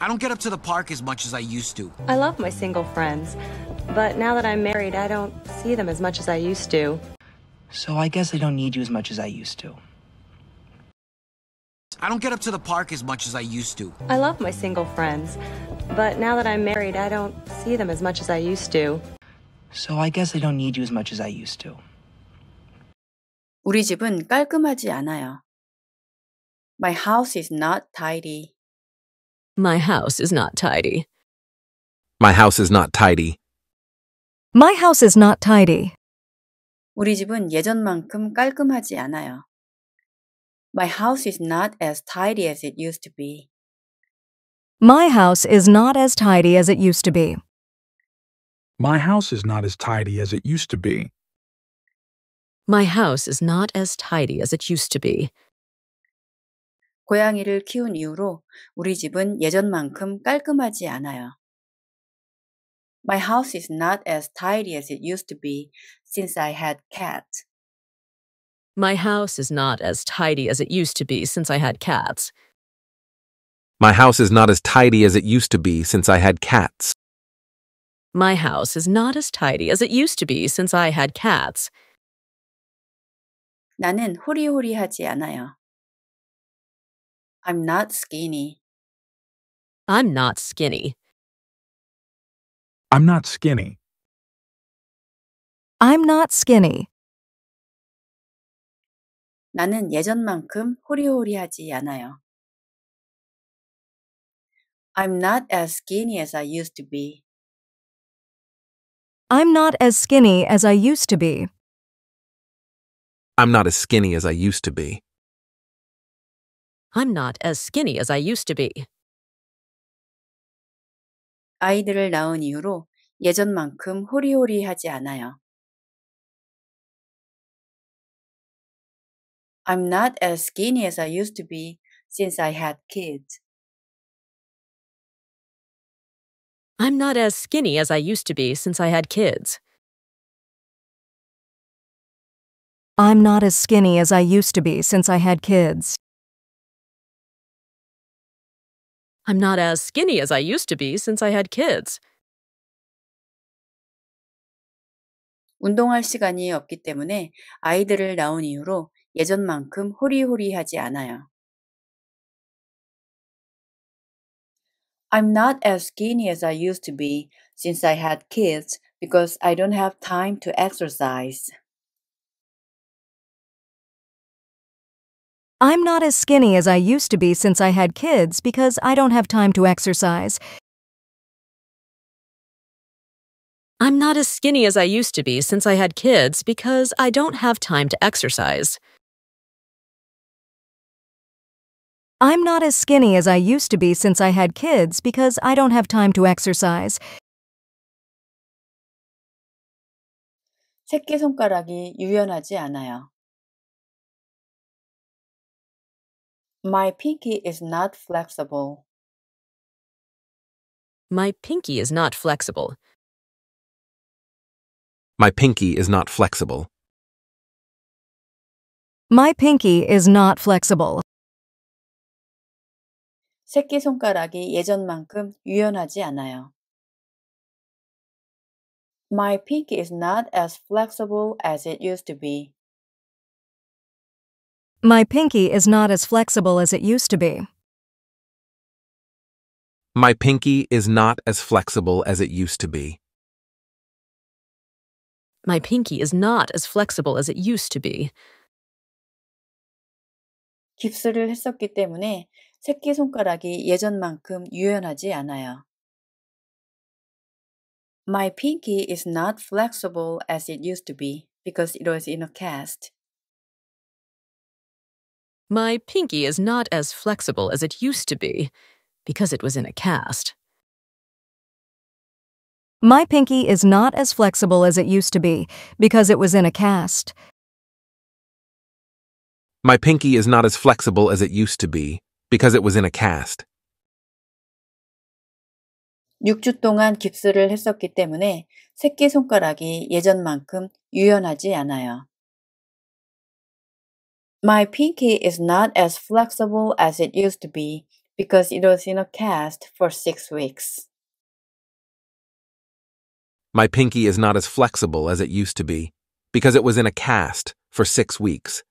I don't get up to the park as much as I used to. I love my single friends, but now that I'm married, I don't see them as much as I used to. So I guess I don't need you as much as I used to. I don't get up to the park as much as I used to. I love my single friends, but now that I'm married, I don't see them as much as I used to. So I guess I don't need you as much as I used to. 우리 집은 깔끔하지 않아요. My house is not tidy. My house is not tidy. My house is not tidy. My house is not tidy. 우리 집은 예전만큼 깔끔하지 않아요. My house is not as tidy as it used to be. My house is not as tidy as it used to be. My house is not as tidy as it used to be. My house is not as tidy as it used to be. 고양이를 키운 이후로 우리 집은 예전만큼 깔끔하지 않아요. My house is not as tidy as it used to be since I had cat. My house is not as tidy as it used to be since I had cats. My house is not as tidy as it used to be since I had cats. My house is not as tidy as it used to be since I had cats. 나는 호리호리하지 않아요. I'm not skinny. I'm not skinny. I'm not skinny. I'm not skinny. 나는 예전만큼 호리호리하지 않아요. I'm not as skinny as I used to be. I'm not as skinny as I used to be. I'm not as skinny as I used to be. I'm not as skinny as I used to be. 아이들을 낳은 이후로 예전만큼 호리호리하지 않아요. I'm not as skinny as I used to be since I had kids. I'm not as skinny as I used to be since I had kids. I'm not as skinny as I used to be since I had kids. I'm not as skinny as I used to be since I had kids. 운동할 시간이 없기 때문에 아이들을 낳은 이후로 예전만큼 호리호리하지 않아요. I'm not as skinny as I used to be since I had kids because I don't have time to exercise. I'm not as skinny as I used to be since I had kids because I don't have time to exercise. I'm not as skinny as I used to be since I had kids because I don't have time to exercise. I'm not as skinny as I used to be since I had kids because I don't have time to exercise. 새끼손가락이 유연하지 않아요. My pinky is not flexible. My pinky is not flexible. My pinky is not flexible. My pinky is not flexible. 새끼손가락이 예전만큼 유연하지 않아요. My pinky is not as flexible as it used to be. My pinky is not as flexible as it used to be. My pinky is not as flexible as it used to be. My pinky is not as flexible as it used to be. 깁스를 했었기 때문에 새끼손가락이 예전만큼 유연하지 않아요. My pinky is not flexible as it used to be because it was in a cast. My pinky is not as flexible as it used to be because it was in a cast. My pinky is not as flexible as it used to be because it was in a cast. My pinky is not as flexible as it used to be because it was in a cast. 6주 동안 깁스를 했었기 때문에 새끼손가락이 예전만큼 유연하지 않아요. My pinky is not as flexible as it used to be because it was in a cast for six weeks. My pinky is not as flexible as it used to be because it was in a cast for six weeks.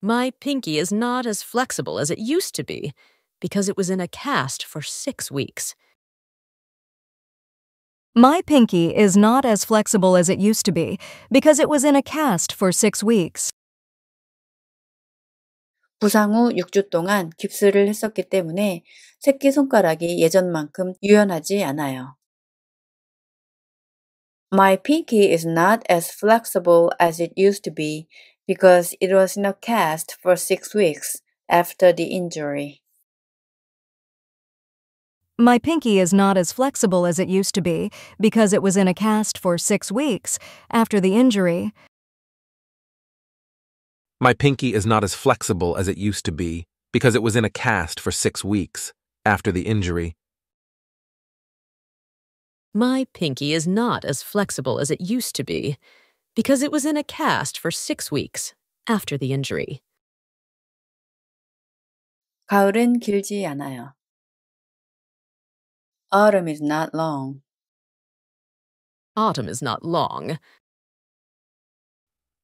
My pinky is not as flexible as it used to be because it was in a cast for six weeks. My pinky is not as flexible as it used to be because it was in a cast for six weeks. 부상 후 6주 동안 깁스를 했었기 때문에 새끼 손가락이 예전만큼 유연하지 않아요. My pinky is not as flexible as it used to be because it was in a cast for six weeks after the injury. My pinky is not as flexible as it used to be because it was in a cast for six weeks after the injury. My pinky is not as flexible as it used to be because it was in a cast for six weeks after the injury. My pinky is not as flexible as it used to be because it was in a cast for six weeks after the injury. 가을은 길지 않아요. Autumn is not long. Autumn is not long.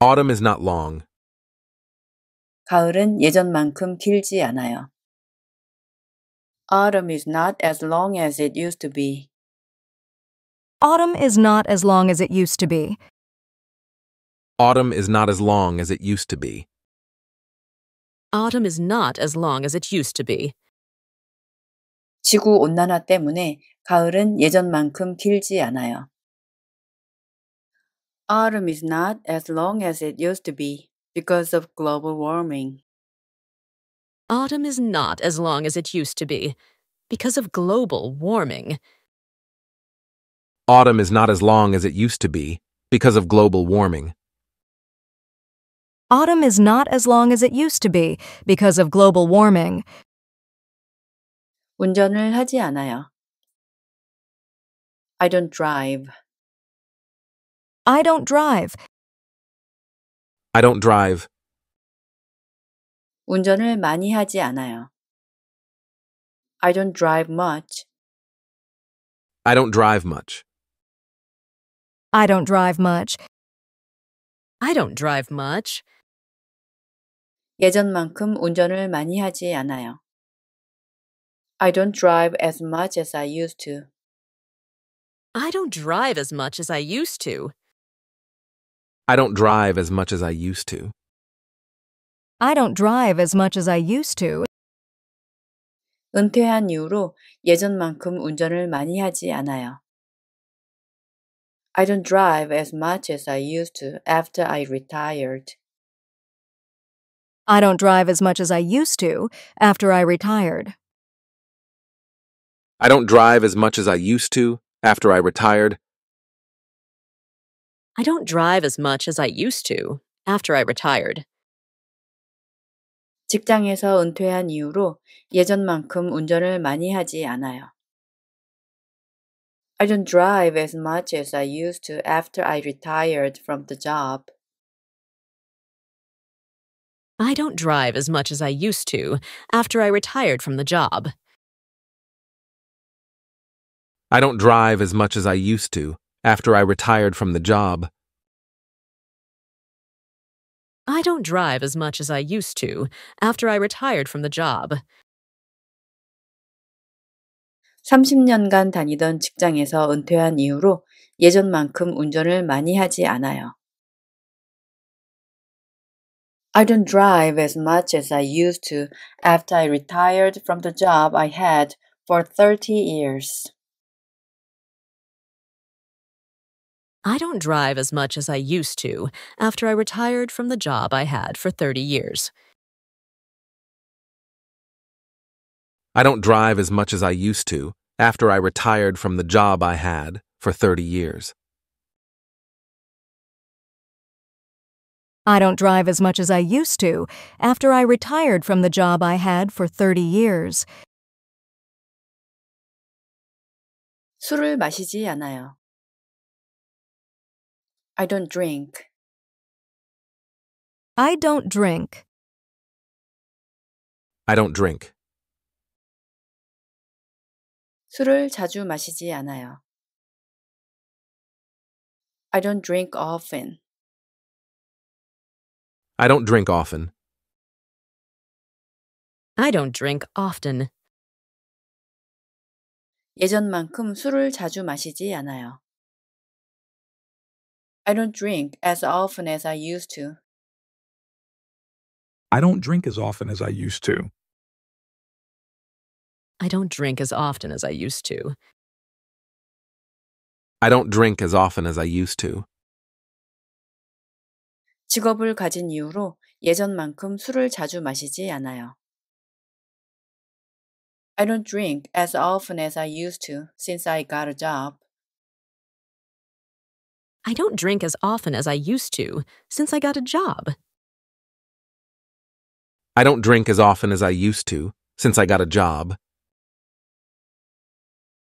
Autumn is not long. 가을은 예전만큼 길지 않아요. Autumn is not as long as it used to be. Autumn is not as long as it used to be. Autumn is not as long as it used to be. Autumn is not as long as it used to be. 지구 온난화 때문에 가을은 예전만큼 길지 않아요. Autumn is not as long as it used to be because of global warming. Autumn is not as long as it used to be because of global warming. Autumn is not as long as it used to be because of global warming. Autumn is not as long as it used to be because of global warming. 운전을 하지 않아요. I don't drive. I don't drive. I don't drive. 운전을 많이 하지 않아요. I don't drive much. I don't drive much. I don't drive much. I don't drive much. 예전만큼 운전을 많이 하지 않아요. I don't drive as much as I used to. I don't drive as much as I used to. I don't drive as much as I used to. I don't drive as much as I used to. 은퇴한 이후로 예전만큼 운전을 많이 하지 않아요. I don't drive as much as I used to after I retired. I don't drive as much as I used to after I retired. I don't drive as much as I used to after I retired. I don't drive as much as I used to after I retired. 직장에서 은퇴한 이후로 예전만큼 운전을 많이 하지 않아요. I don't drive as much as I used to after I retired from the job. I don't drive as much as I used to after I retired from the job. I don't drive as much as I used to after I retired from the job. I don't drive as much as I used to after I retired from the job. 30년간 다니던 직장에서 은퇴한 이후로 예전만큼 운전을 많이 하지 않아요. I don't drive as much as I used to after I retired from the job I had for 30 years. I don't drive as much as I used to after I retired from the job I had for 30 years. I don't drive as much as I used to after I retired from the job I had for 30 years. I don't drive as much as I used to after I retired from the job I had for 30 years. 술을 마시지 않아요. I don't drink. I don't drink. I don't drink. 술을 자주 마시지 않아요. I don't drink often. I don't drink often. I don't drink often. 예전만큼 술을 자주 마시지 않아요. I don't drink as often as I used to. I don't drink as often as I used to. I don't drink as often as I used to. I don't drink as often as I used to. 직업을 가진 이후로 예전만큼 술을 자주 마시지 않아요. I don't drink as often as I used to since I got a job. I don't drink as often as I used to since I got a job. I don't drink as often as I used to since I got a job.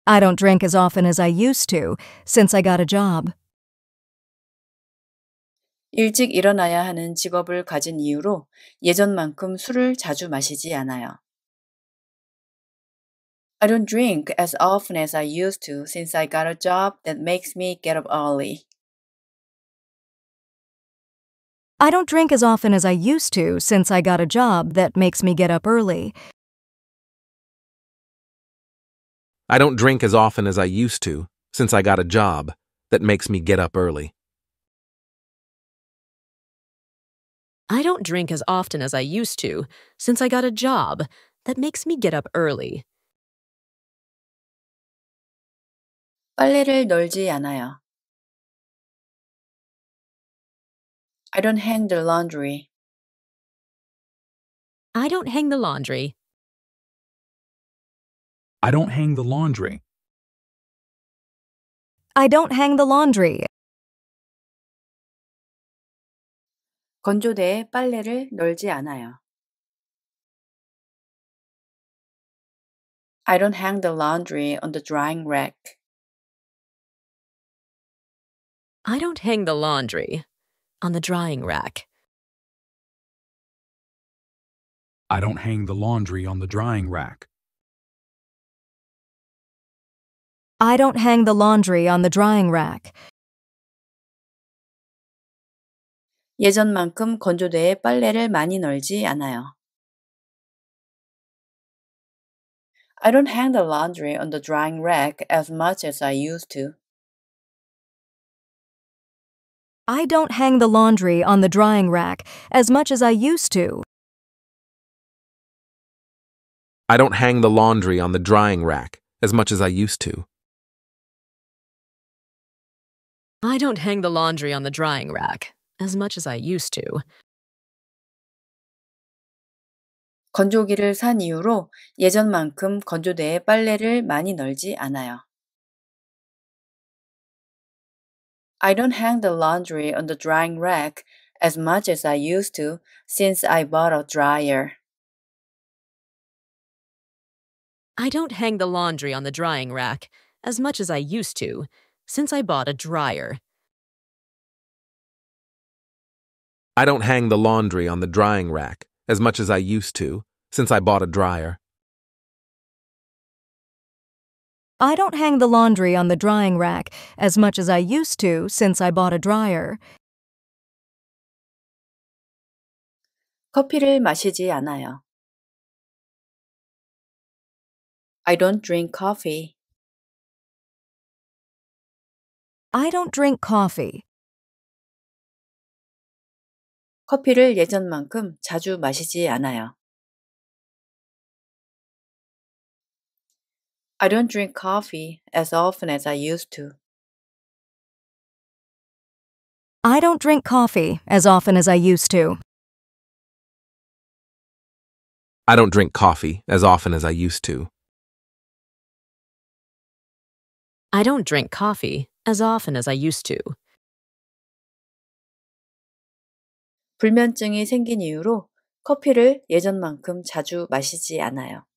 I don't drink as often as I used to since I got a job. 일찍 일어나야 하는 직업을 가진 이유로 예전만큼 술을 자주 마시지 않아요. I don't drink as often as I used to since I got a job that makes me get up early. I don't drink as often as I used to since I got a job that makes me get up early. I don't drink as often as I used to since I got a job that makes me get up early. I don't drink as often as I used to since I got a job that makes me get up early. 빨래를 널지 않아요. I don't hang the laundry. I don't hang the laundry. I don't hang the laundry. I don't hang the laundry. 건조대에 빨래를 널지 않아요. I don't hang the laundry on the drying rack. I don't hang the laundry on the drying rack. I don't hang the laundry on the drying rack. I don't hang the laundry on the drying rack. 예전만큼 건조대에 빨래를 많이 널지 않아요. I don't hang the laundry on the drying rack as much as I used to. I don't hang the laundry on the drying rack as much as I used to. I don't hang the laundry on the drying rack as much as I used to. I don't hang the laundry on the drying rack as much as I used to. 건조기를 산 이후로 예전만큼 건조대에 빨래를 많이 널지 않아요. I don't hang the laundry on the drying rack as much as I used to since I bought a dryer. I don't hang the laundry on the drying rack as much as I used to since I bought a dryer. I don't hang the laundry on the drying rack as much as I used to since I bought a dryer. I don't hang the laundry on the drying rack as much as I used to since I bought a dryer. 커피를 마시지 않아요. I don't drink coffee. I don't drink coffee. 커피를 예전만큼 자주 마시지 않아요. I don't drink coffee as often as I used to. I don't drink coffee as often as I used to. I don't drink coffee as often as I used to. I don't drink coffee as often as I used to. 불면증이 생긴 이후로 커피를 예전만큼 자주 마시지 않아요.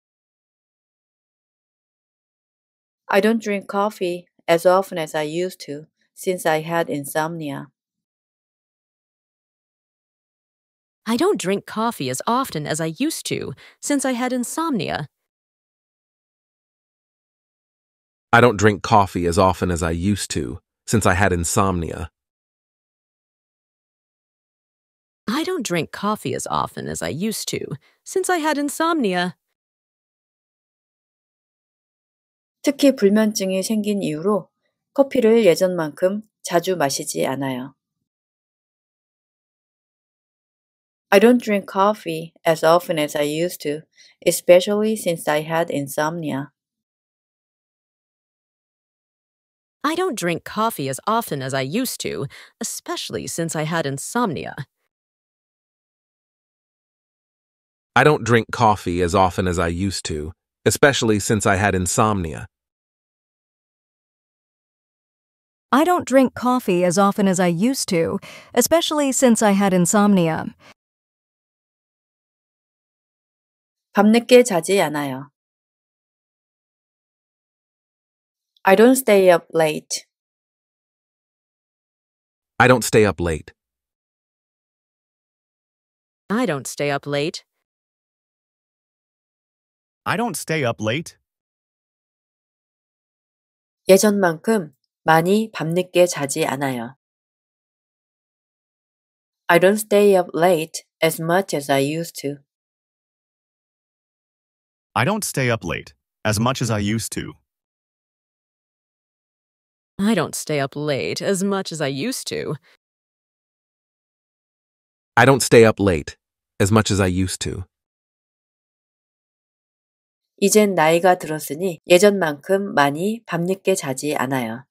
I don't drink coffee as often as I used to since I had insomnia. I don't drink coffee as often as I used to since I had insomnia. I don't drink coffee as often as I used to since I had insomnia. I don't drink coffee as often as I used to since I had insomnia. 특히 불면증이 생긴 이후로 커피를 예전만큼 자주 마시지 않아요. I don't drink coffee as often as I used to, especially since I had insomnia. I don't drink coffee as often as I used to, especially since I had insomnia. I don't drink coffee as often as I used to, especially since I had insomnia. I don't drink coffee as often as I used to, especially since I had insomnia. 밤늦게 자지 않아요. I don't stay up late. I don't stay up late. I don't stay up late. I don't stay up late. 예전만큼 많이 밤늦게 자지 않아요. I don't stay up late as much as I used to. I don't stay up late as much as I used to. I don't stay up late as much as I used to. I don't stay up late as much as I used to. 이젠 나이가 들었으니 예전만큼 많이 밤늦게 자지 않아요.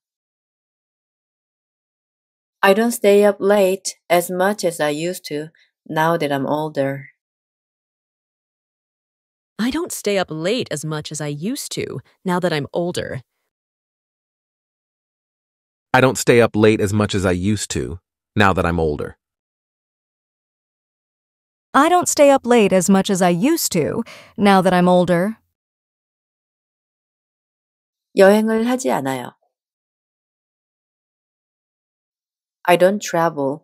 I don't stay up late as much as I used to now that I'm older. I don't stay up late as much as I used to now that I'm older. I don't stay up late as much as I used to now that I'm older. I don't stay up late as much as I used to now that I'm older. 여행을 하지 않아요. I don't travel.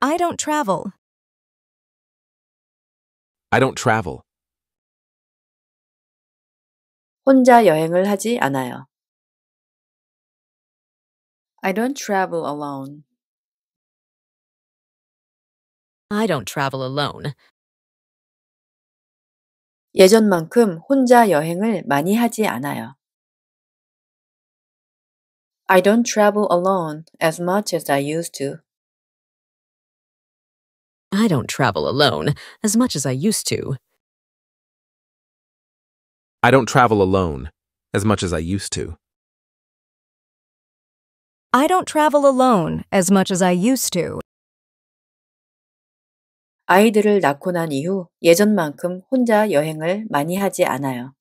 I don't travel. I don't travel. 혼자 여행을 하지 않아요. I don't travel alone. I don't travel alone. 예전만큼 혼자 여행을 많이 하지 않아요. I don't travel alone as much as I used to. I don't travel alone as much as I used to. I don't travel alone as much as I used to. I don't travel alone as much as I used to. 아이들을 낳고 난 이후 예전만큼 혼자 여행을 많이 하지 않아요.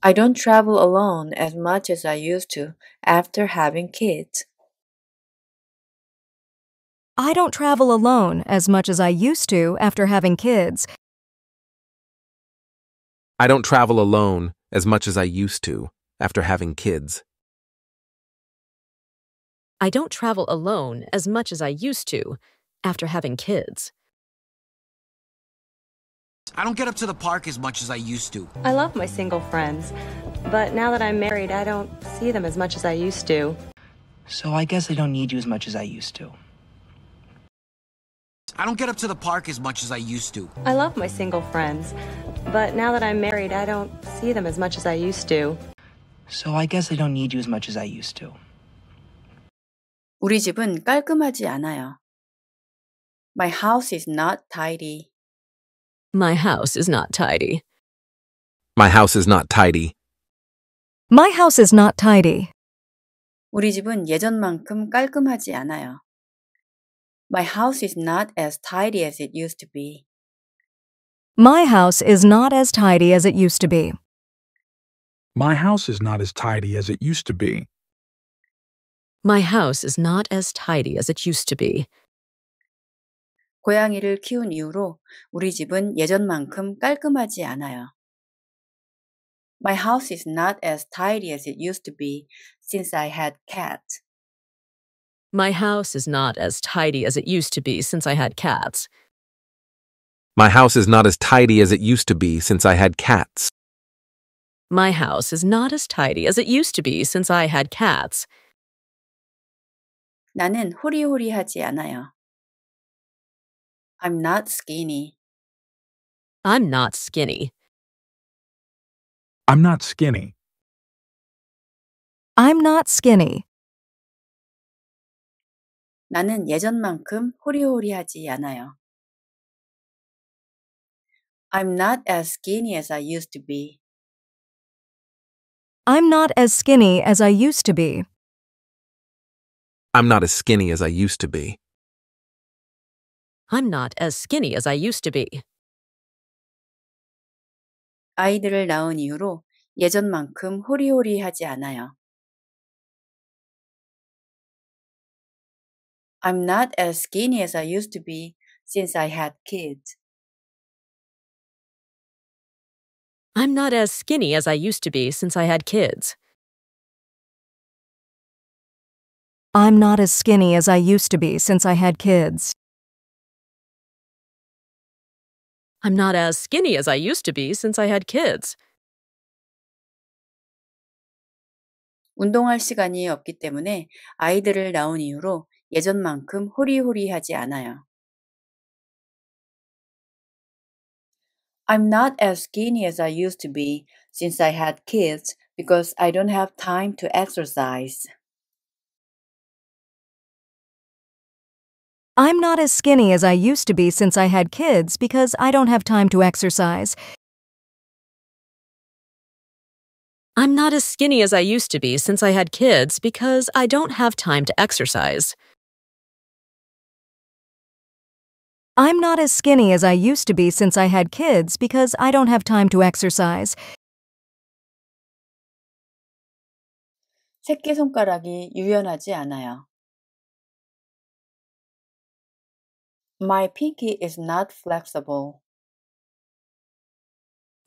I don't travel alone as much as I used to after having kids. I don't travel alone as much as I used to after having kids. I don't travel alone as much as I used to after having kids. I don't travel alone as much as I used to after having kids. I don't get up to the park as much as I used to. I love my single friends, but now that I'm married, I don't see them as much as I used to. So I guess I don't need you as much as I used to. I don't get up to the park as much as I used to. I love my single friends, but now that I'm married, I don't see them as much as I used to. So I guess I don't need you as much as I used to. 우리 집은 깔끔하지 않아요. My house is not tidy. My house is not tidy. My house is not tidy. My house is not tidy. 우리 집은 예전만큼 깔끔하지 않아요. My house is not as tidy as it used to be. My house is not as tidy as it used to be. My house is not as tidy as it used to be. My house is not as tidy as it used to be. 고양이를 키운 이후로 우리 집은 예전만큼 깔끔하지 않아요. My house is not as tidy as it used to be since I had cat. My house is not as tidy as it used to be since I had cats. My house is not as tidy as it used to be since I had cats. My house is not as tidy as it used to be since I had cats. 나는 호리호리하지 않아요. I'm not skinny. I'm not skinny. I'm not skinny. I'm not skinny. 나는 예전만큼 호리호리하지 않아요. I'm not as skinny as I used to be. I'm not as skinny as I used to be. I'm not as skinny as I used to be. I'm not as skinny as I used to be. 아이들을 낳은 이후로 예전만큼 호리호리하지 않아요. I'm not as skinny as I used to be since I had kids. I'm not as skinny as I used to be since I had kids. I'm not as skinny as I used to be since I had kids. I'm not as skinny as I used to be since I had kids. 운동할 시간이 없기 때문에 아이들을 낳은 이후로 예전만큼 호리호리하지 않아요. I'm not as skinny as I used to be since I had kids because I don't have time to exercise. I'm not as skinny as I used to be since I had kids because I don't have time to exercise. I'm not as skinny as I used to be since I had kids because I don't have time to exercise. I'm not as skinny as I used to be since I had kids because I don't have time to exercise. 새끼손가락이 유연하지 않아요. My pinky is not flexible.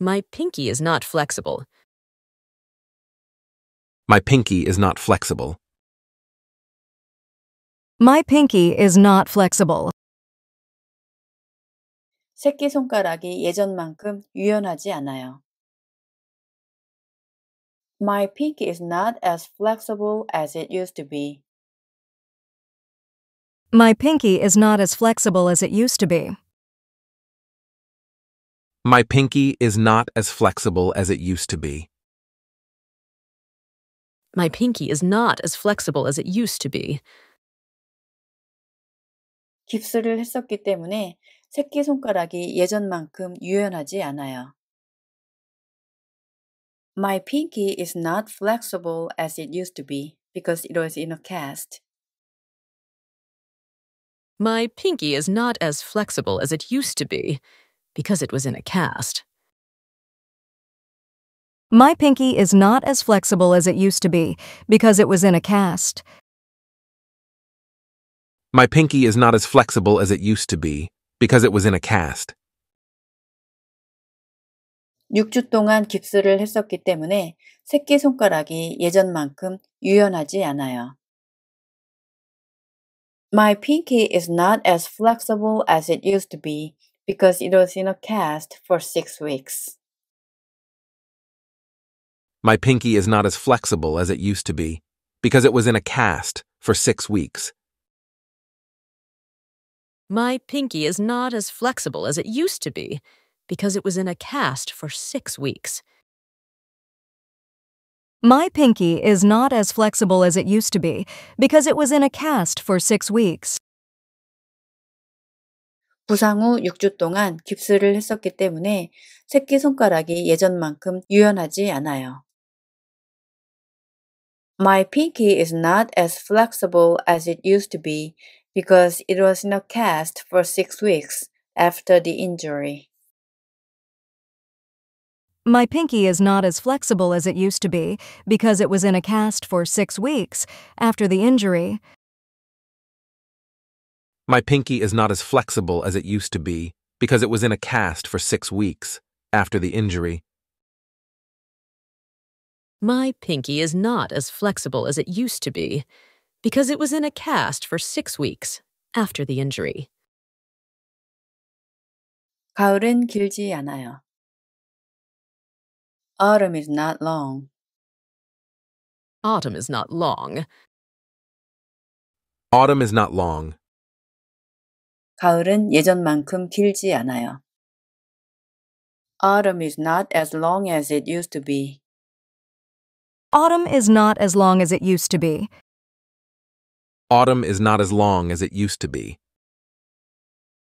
My pinky is not flexible. My pinky is not flexible. My pinky is not flexible. 새끼손가락이 예전만큼 유연하지 않아요. My pinky is not as flexible as it used to be. My pinky is not as flexible as it used to be. My pinky is not as flexible as it used to be. My pinky is not as flexible as it used to be. 깁스를 했었기 때문에 새끼손가락이 예전만큼 유연하지 않아요. My pinky is not flexible as it used to be because it was in a cast. My pinky is not as flexible as it used to be because it was in a cast. My pinky is not as flexible as it used to be because it was in a cast. My pinky is not as flexible as it used to be because it was in a cast. 6주 동안 깁스를 했었기 때문에 예전만큼 유연하지 않아요. My pinky is not as flexible as it used to be because it was in a cast for six weeks. My pinky is not as flexible as it used to be because it was in a cast for six weeks. My pinky is not as flexible as it used to be because it was in a cast for six weeks. My pinky is not as flexible as it used to be because it was in a cast for six weeks. 부상 후 6주 동안 깁스를 했었기 때문에 새끼 손가락이 예전만큼 유연하지 않아요. My pinky is not as flexible as it used to be because it was in a cast for six weeks after the injury. My pinky is not as flexible as it used to be because it was in a cast for six weeks after the injury. My pinky is not as flexible as it used to be because it was in a cast for six weeks after the injury. My pinky is not as flexible as it used to be because it was in a cast for six weeks after the injury. 가을은 길지 않아요. Autumn is not long. Autumn is not long. Autumn is not long. 가을은 예전만큼 길지 않아요. Autumn is not as long as it used to be. Autumn is not as long as it used to be. Autumn is not as long as it used to be.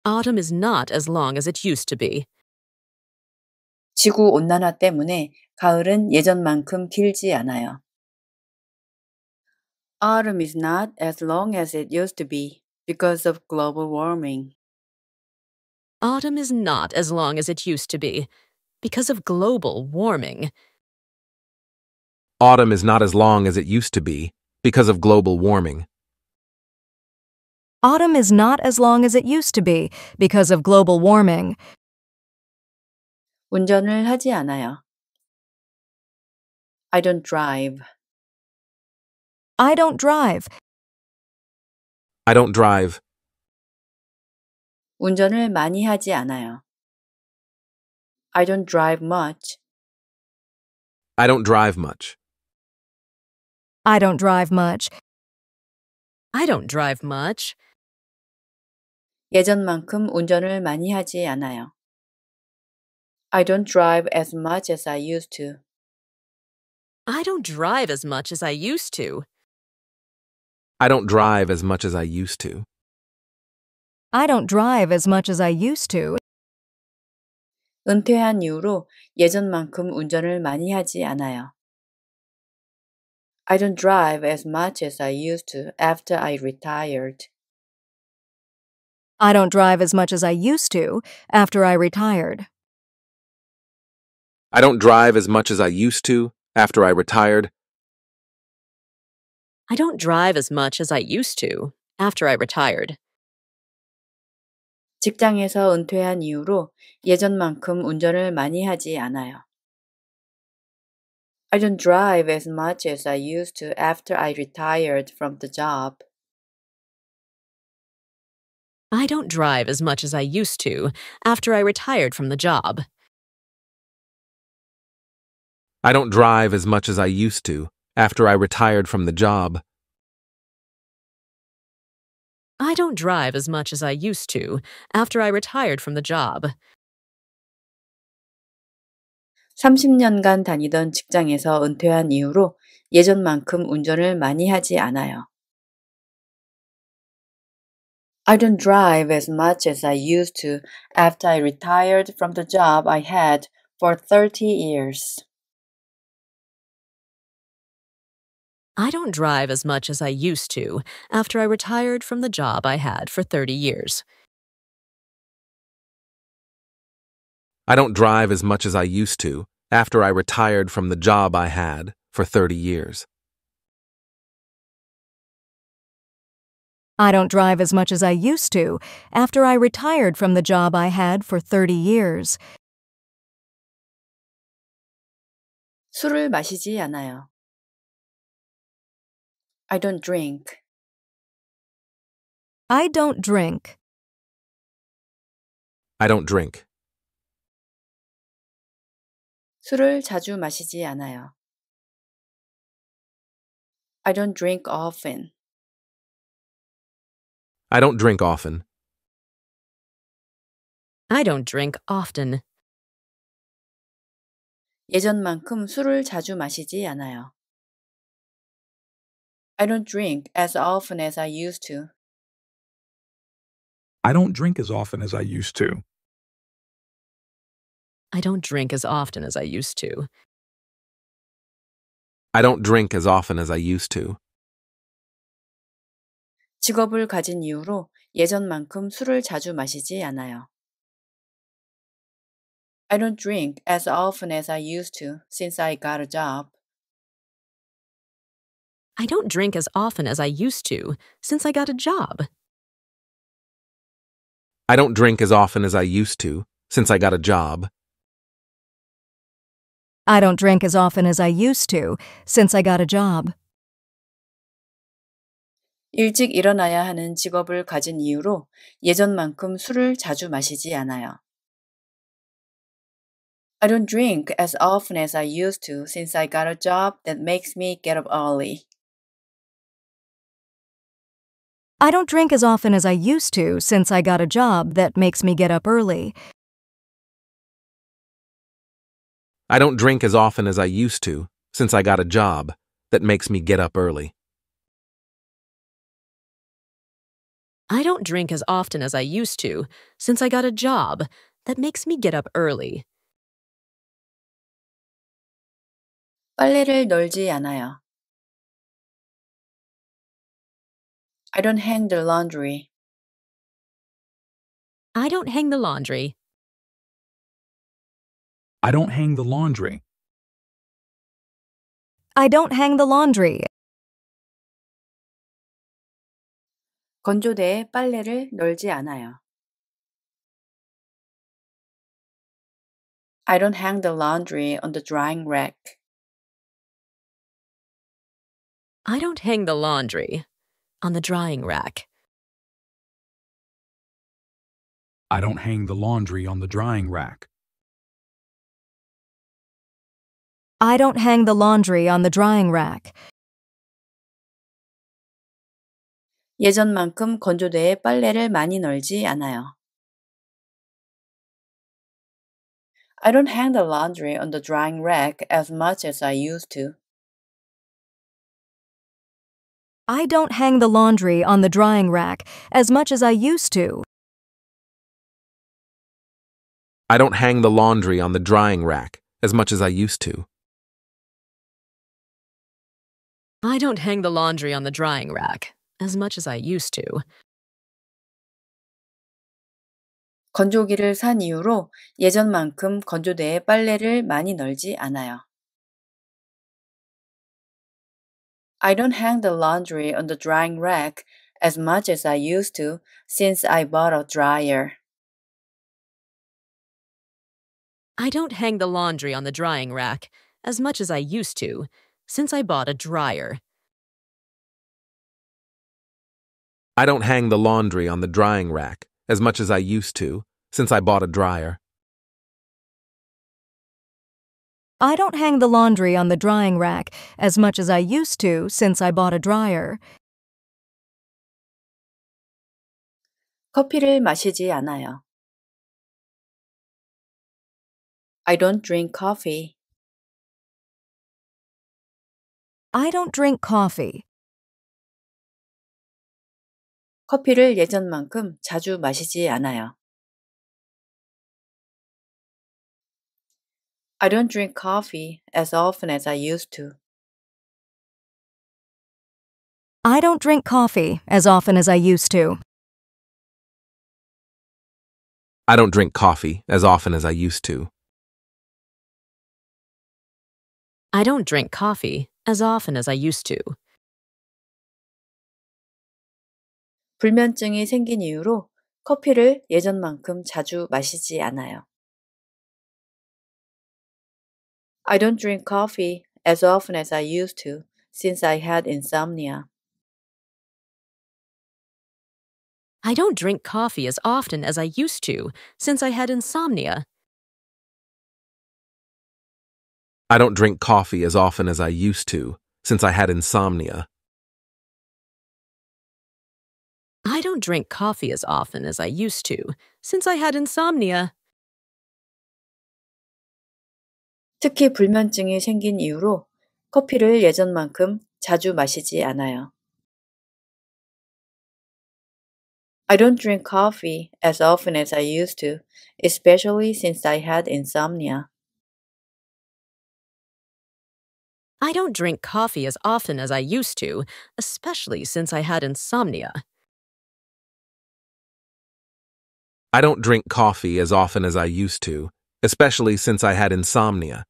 Autumn is not as long as it used to be. 지구 온난화 때문에 가을은 예전만큼 길지 않아요. Autumn is not as long as it used to be because of global warming. Autumn is not as long as it used to be because of global warming. Autumn is not as long as it used to be because of global warming. Autumn is not as long as it used to be because of global warming. 운전을 하지 않아요. I don't drive. I don't drive. I don't drive. 운전을 많이 하지 않아요. I don't drive much. I don't drive much. I don't drive much. I don't drive much. 예전만큼 운전을 많이 하지 않아요. I don't drive as much as I used to. I don't drive as much as I used to. I don't drive as much as I used to. I don't drive as much as I used to. 은퇴한 이후로 예전만큼 운전을 많이 하지 않아요. I don't drive as much as I used to after I retired. I don't drive as much as I used to after I retired. I don't drive as much as I used to after I retired. I don't drive as much as I used to after I retired. 직장에서 은퇴한 이후로 예전만큼 운전을 많이 하지 않아요. I don't drive as much as I used to after I retired from the job. I don't drive as much as I used to after I retired from the job. I don't drive as much as I used to after I retired from the job. I don't drive as much as I used to after I retired from the job. 30년간 다니던 직장에서 은퇴한 이후로 예전만큼 운전을 많이 하지 않아요. I don't drive as much as I used to after I retired from the job I had for 30 years. I don't drive as much as I used to after I retired from the job I had for 30 years. I don't drive as much as I used to after I retired from the job I had for 30 years. I don't drive as much as I used to after I retired from the job I had for 30 years. 술을 마시지 않아요. I don't drink. I don't drink. I don't drink. 술을 자주 마시지 않아요. I don't drink often. I don't drink often. I don't drink often. 예전만큼 술을 자주 마시지 않아요. I don't drink as often as I used to. I don't drink as often as I used to. I don't drink as often as I used to. I don't drink as often as I used to. 직업을 가진 이후로 예전만큼 술을 자주 마시지 않아요. I don't drink as often as I used to since I got a job. I don't drink as often as I used to since I got a job. I don't drink as often as I used to since I got a job. I don't drink as often as I used to since I got a job. 일찍 일어나야 하는 직업을 가진 이유로 예전만큼 술을 자주 마시지 않아요. I don't drink as often as I used to since I got a job that makes me get up early. I don't drink as often as I used to since I got a job that makes me get up early. I don't drink as often as I used to since I got a job that makes me get up early. I don't drink as often as I used to since I got a job that makes me get up early. 빨래를 널지 않아요. I don't hang the laundry. I don't hang the laundry. I don't hang the laundry. I don't hang the laundry. 건조대에 빨래를 널지 않아요. I don't hang the laundry on the drying rack. I don't hang the laundry on the drying rack. I don't hang the laundry on the drying rack. I don't hang the laundry on the drying rack. 예전만큼 건조대에 빨래를 많이 널지 않아요. I don't hang the laundry on the drying rack as much as I used to. I don't hang the laundry on the drying rack as much as I used to. I don't hang the laundry on the drying rack as much as I used to. I don't hang the laundry on the drying rack as much as I used to. 건조기를 산 이후로 예전만큼 건조대에 빨래를 많이 널지 않아요. I don't hang the laundry on the drying rack as much as I used to since I bought a dryer. I don't hang the laundry on the drying rack as much as I used to since I bought a dryer. I don't hang the laundry on the drying rack as much as I used to since I bought a dryer. I don't hang the laundry on the drying rack as much as I used to since I bought a dryer. 커피를 마시지 않아요. I don't drink coffee. I don't drink coffee. 커피를 예전만큼 자주 마시지 않아요. I don't drink coffee as often as I used to. I don't drink coffee as often as I used to. I don't drink coffee as often as I used to. I don't drink coffee as often as I used to. 불면증이 생긴 이후로 커피를 예전만큼 자주 마시지 않아요. I don't drink coffee as often as I used to since I had insomnia. I don't drink coffee as often as I used to since I had insomnia. I don't drink coffee as often as I used to since I had insomnia. I don't drink coffee as often as I used to since I had insomnia. 특히 불면증이 생긴 이후로 커피를 예전만큼 자주 마시지 않아요. I don't drink coffee as often as I used to, especially since I had insomnia. I don't drink coffee as often as I used to, especially since I had insomnia. I don't drink coffee as often as I used to, especially since I had insomnia.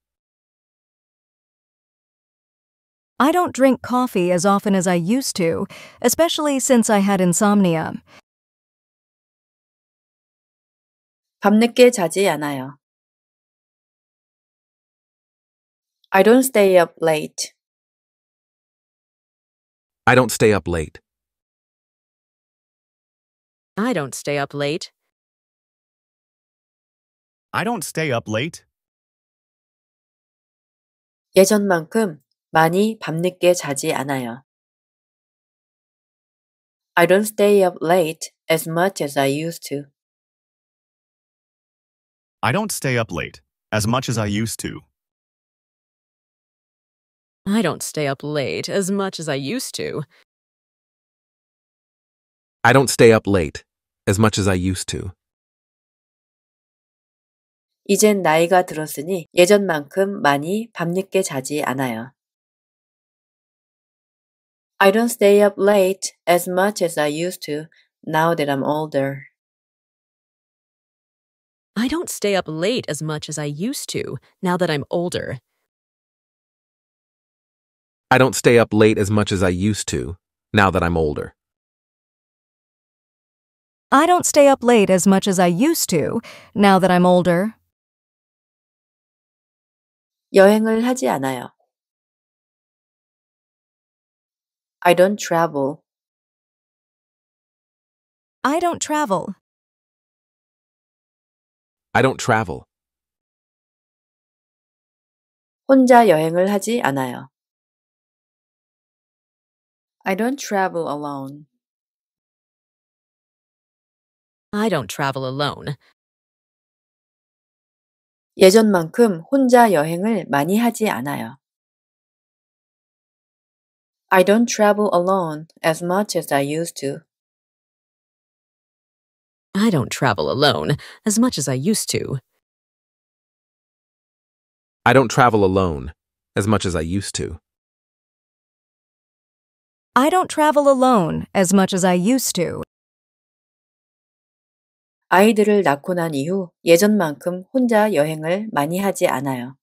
I don't drink coffee as often as I used to, especially since I had insomnia. 밤늦게 자지 않아요. I don't stay up late. I don't stay up late. I don't stay up late. I don't stay up late. 예전만큼 많이 밤늦게 자지 않아요. I don't stay up late as much as I used to. I don't stay up late as much as I used to. I don't stay up late as much as I used to. I don't stay up late as much as I used to. 이젠 나이가 들었으니 예전만큼 많이 밤늦게 자지 않아요. I don't stay up late as much as I used to now that I'm older. I don't stay up late as much as I used to now that I'm older. I don't stay up late as much as I used to now that I'm older. I don't stay up late as much as I used to now that I'm older. 여행을 하지 않아요. I don't travel. I don't travel. I don't travel. 혼자 여행을 하지 않아요. I don't travel alone. I don't travel alone. 예전만큼 혼자 여행을 많이 하지 않아요. I don't travel alone as much as I used to. I don't travel alone as much as I used to. I don't travel alone as much as I used to. I don't travel alone as much as I used to. 아이들을 낳고 난 이후 예전만큼 혼자 여행을 많이 하지 않아요.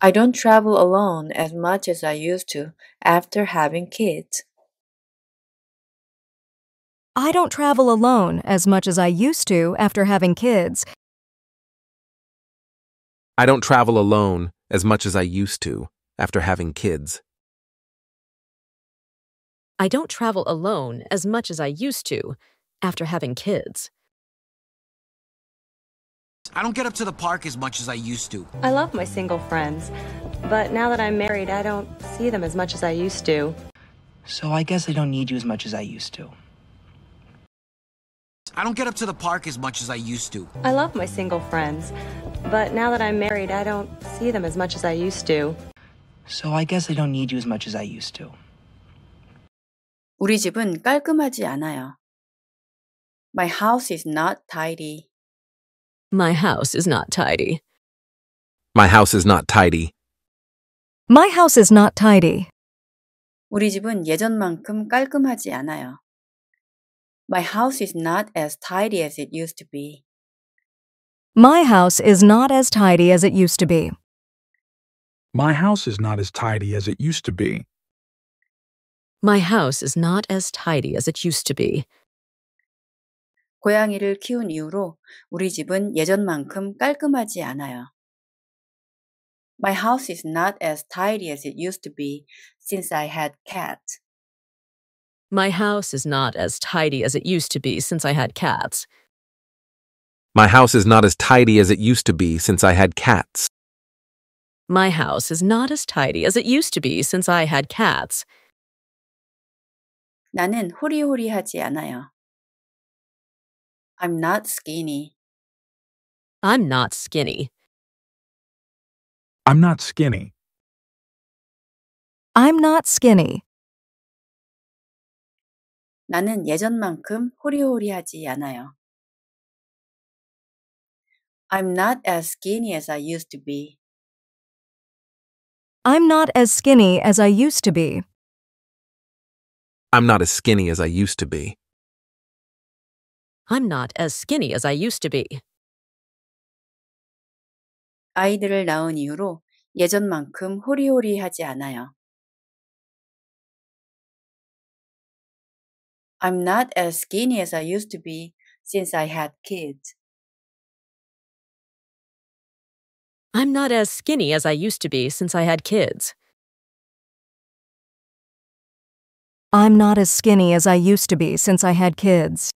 I don't travel alone as much as I used to after having kids. I don't travel alone as much as I used to after having kids. I don't travel alone as much as I used to after having kids. I don't travel alone as much as I used to after having kids. I don't get up to the park as much as I used to. I love my single friends, but now that I'm married, I don't see them as much as I used to. So I guess I don't need you as much as I used to. I don't get up to the park as much as I used to. I love my single friends, but now that I'm married, I don't see them as much as I used to. So I guess I don't need you as much as I used to. 우리 집은 깔끔하지 않아요. My house is not tidy. My house is not tidy. My house is not tidy. My house is not tidy. 우리 집은 예전만큼 깔끔하지 않아요. My house is not as tidy as it used to be. My house is not as tidy as it used to be. My house is not as tidy as it used to be. My house is not as tidy as it used to be. 고양이를 키운 이후로 우리 집은 예전만큼 깔끔하지 않아요. My house is not as tidy as it used to be since I had cat. My house is not as tidy as it used to be since I had cats. My house is not as tidy as it used to be since I had cats. My house is not as tidy as it used to be since I had cats. 나는 호리호리하지 않아요. I'm not skinny. I'm not skinny. I'm not skinny. I'm not skinny. 나는 예전만큼 호리호리하지 않아요. I'm not as skinny as I used to be. I'm not as skinny as I used to be. I'm not as skinny as I used to be. I'm not as skinny as I used to be. 아이들을 낳은 이후로 예전만큼 호리호리하지 않아요. I'm not as skinny as I used to be since I had kids. I'm not as skinny as I used to be since I had kids. I'm not as skinny as I used to be since I had kids.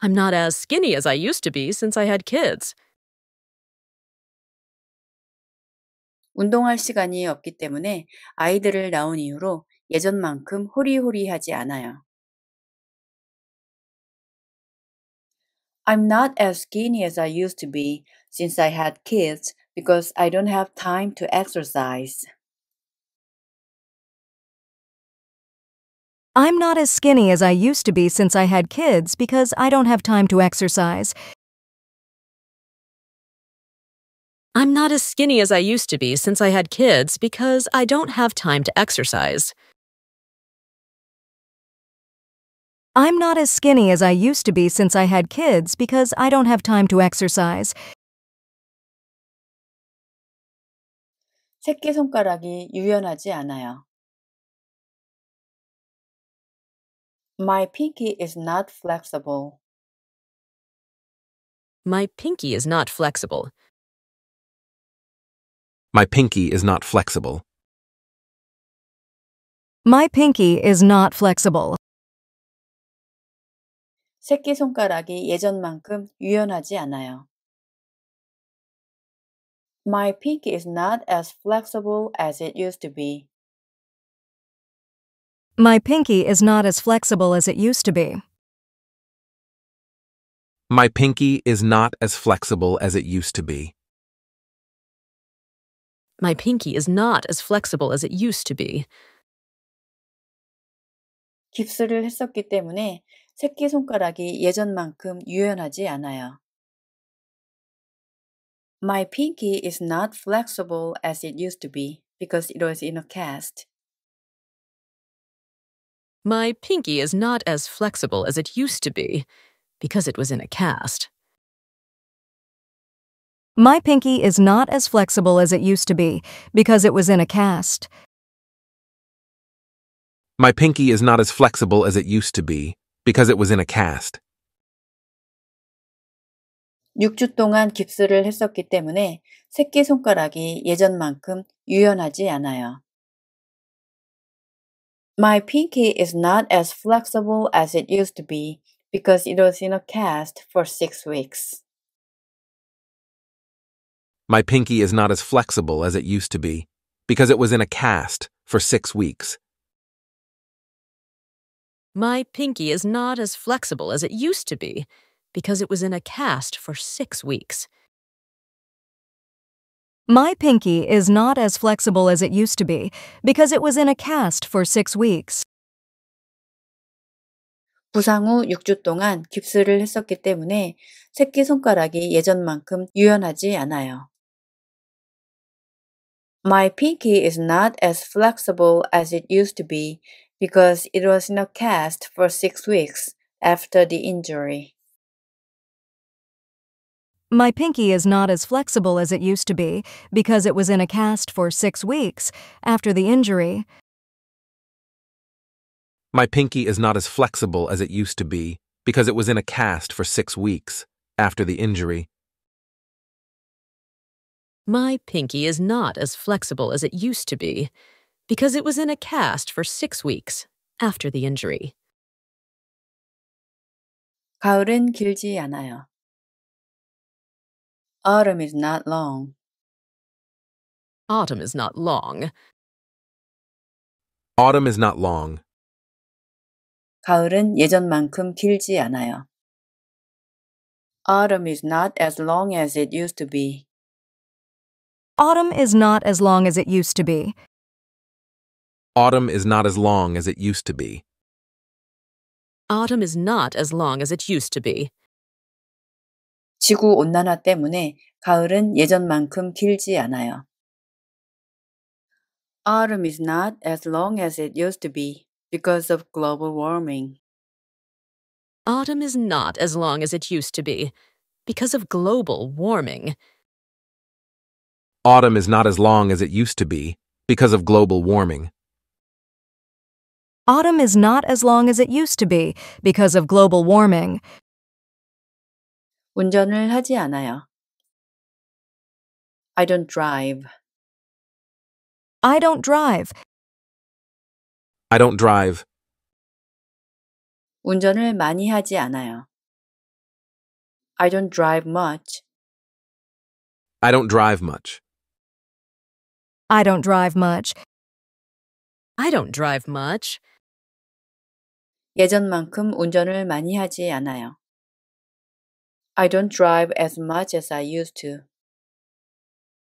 I'm not as skinny as I used to be since I had kids. 운동할 시간이 없기 때문에 아이들을 낳은 이후로 예전만큼 호리호리하지 않아요. I'm not as skinny as I used to be since I had kids because I don't have time to exercise. I'm not as skinny as I used to be since I had kids because I don't have time to exercise. I'm not as skinny as I used to be since I had kids because I don't have time to exercise. I'm not as skinny as I used to be since I had kids because I don't have time to exercise. 새끼손가락이 유연하지 않아요. My pinky is not flexible. My pinky is not flexible. My pinky is not flexible. My pinky is not flexible. 새끼 손가락이 예전만큼 유연하지 않아요. My pinky is not as flexible as it used to be. My pinky is not as flexible as it used to be. My pinky is not as flexible as it used to be. My pinky is not as flexible as it used to be. 깁스를 했었기 때문에 새끼손가락이 예전만큼 유연하지 않아요. My pinky is not flexible as it used to be because it was in a cast. My pinky is not as flexible as it used to be because it was in a cast. My pinky is not as flexible as it used to be because it was in a cast. My pinky is not as flexible as it used to be because it was in a cast. 6주 동안 깁스를 했었기 때문에 새끼손가락이 예전만큼 유연하지 않아요. My pinky is not as flexible as it used to be because it was in a cast for six weeks. My pinky is not as flexible as it used to be because it was in a cast for six weeks. My pinky is not as flexible as it used to be because it was in a cast for six weeks. My pinky is not as flexible as it used to be because it was in a cast for six weeks. 부상 후 6주 동안 깁스를 했었기 때문에 새끼 손가락이 예전만큼 유연하지 않아요. My pinky is not as flexible as it used to be because it was in a cast for six weeks after the injury. My pinky is not as flexible as it used to be because it was in a cast for six weeks after the injury. My pinky is not as flexible as it used to be because it was in a cast for six weeks after the injury. My pinky is not as flexible as it used to be because it was in a cast for six weeks after the injury. 가을은 길지 않아요. Autumn is not long. Autumn is not long. Autumn is not long. 가을은 예전만큼 길지 않아요. Autumn is not as long as it used to be. Autumn is not as long as it used to be. Autumn is not as long as it used to be. Autumn is not as long as it used to be. 지구 온난화 때문에 가을은 예전만큼 길지 않아요. Autumn is not as long as it used to be because of global warming. Autumn is not as long as it used to be because of global warming. Autumn is not as long as it used to be because of global warming. Autumn is not as long as it used to be because of global warming. 운전을 하지 않아요. I don't drive. I don't drive. I don't drive. 운전을 많이 하지 않아요. I don't drive much. I don't drive much. I don't drive much. I don't drive much. 예전만큼 운전을 많이 하지 않아요. I don't drive as much as I used to.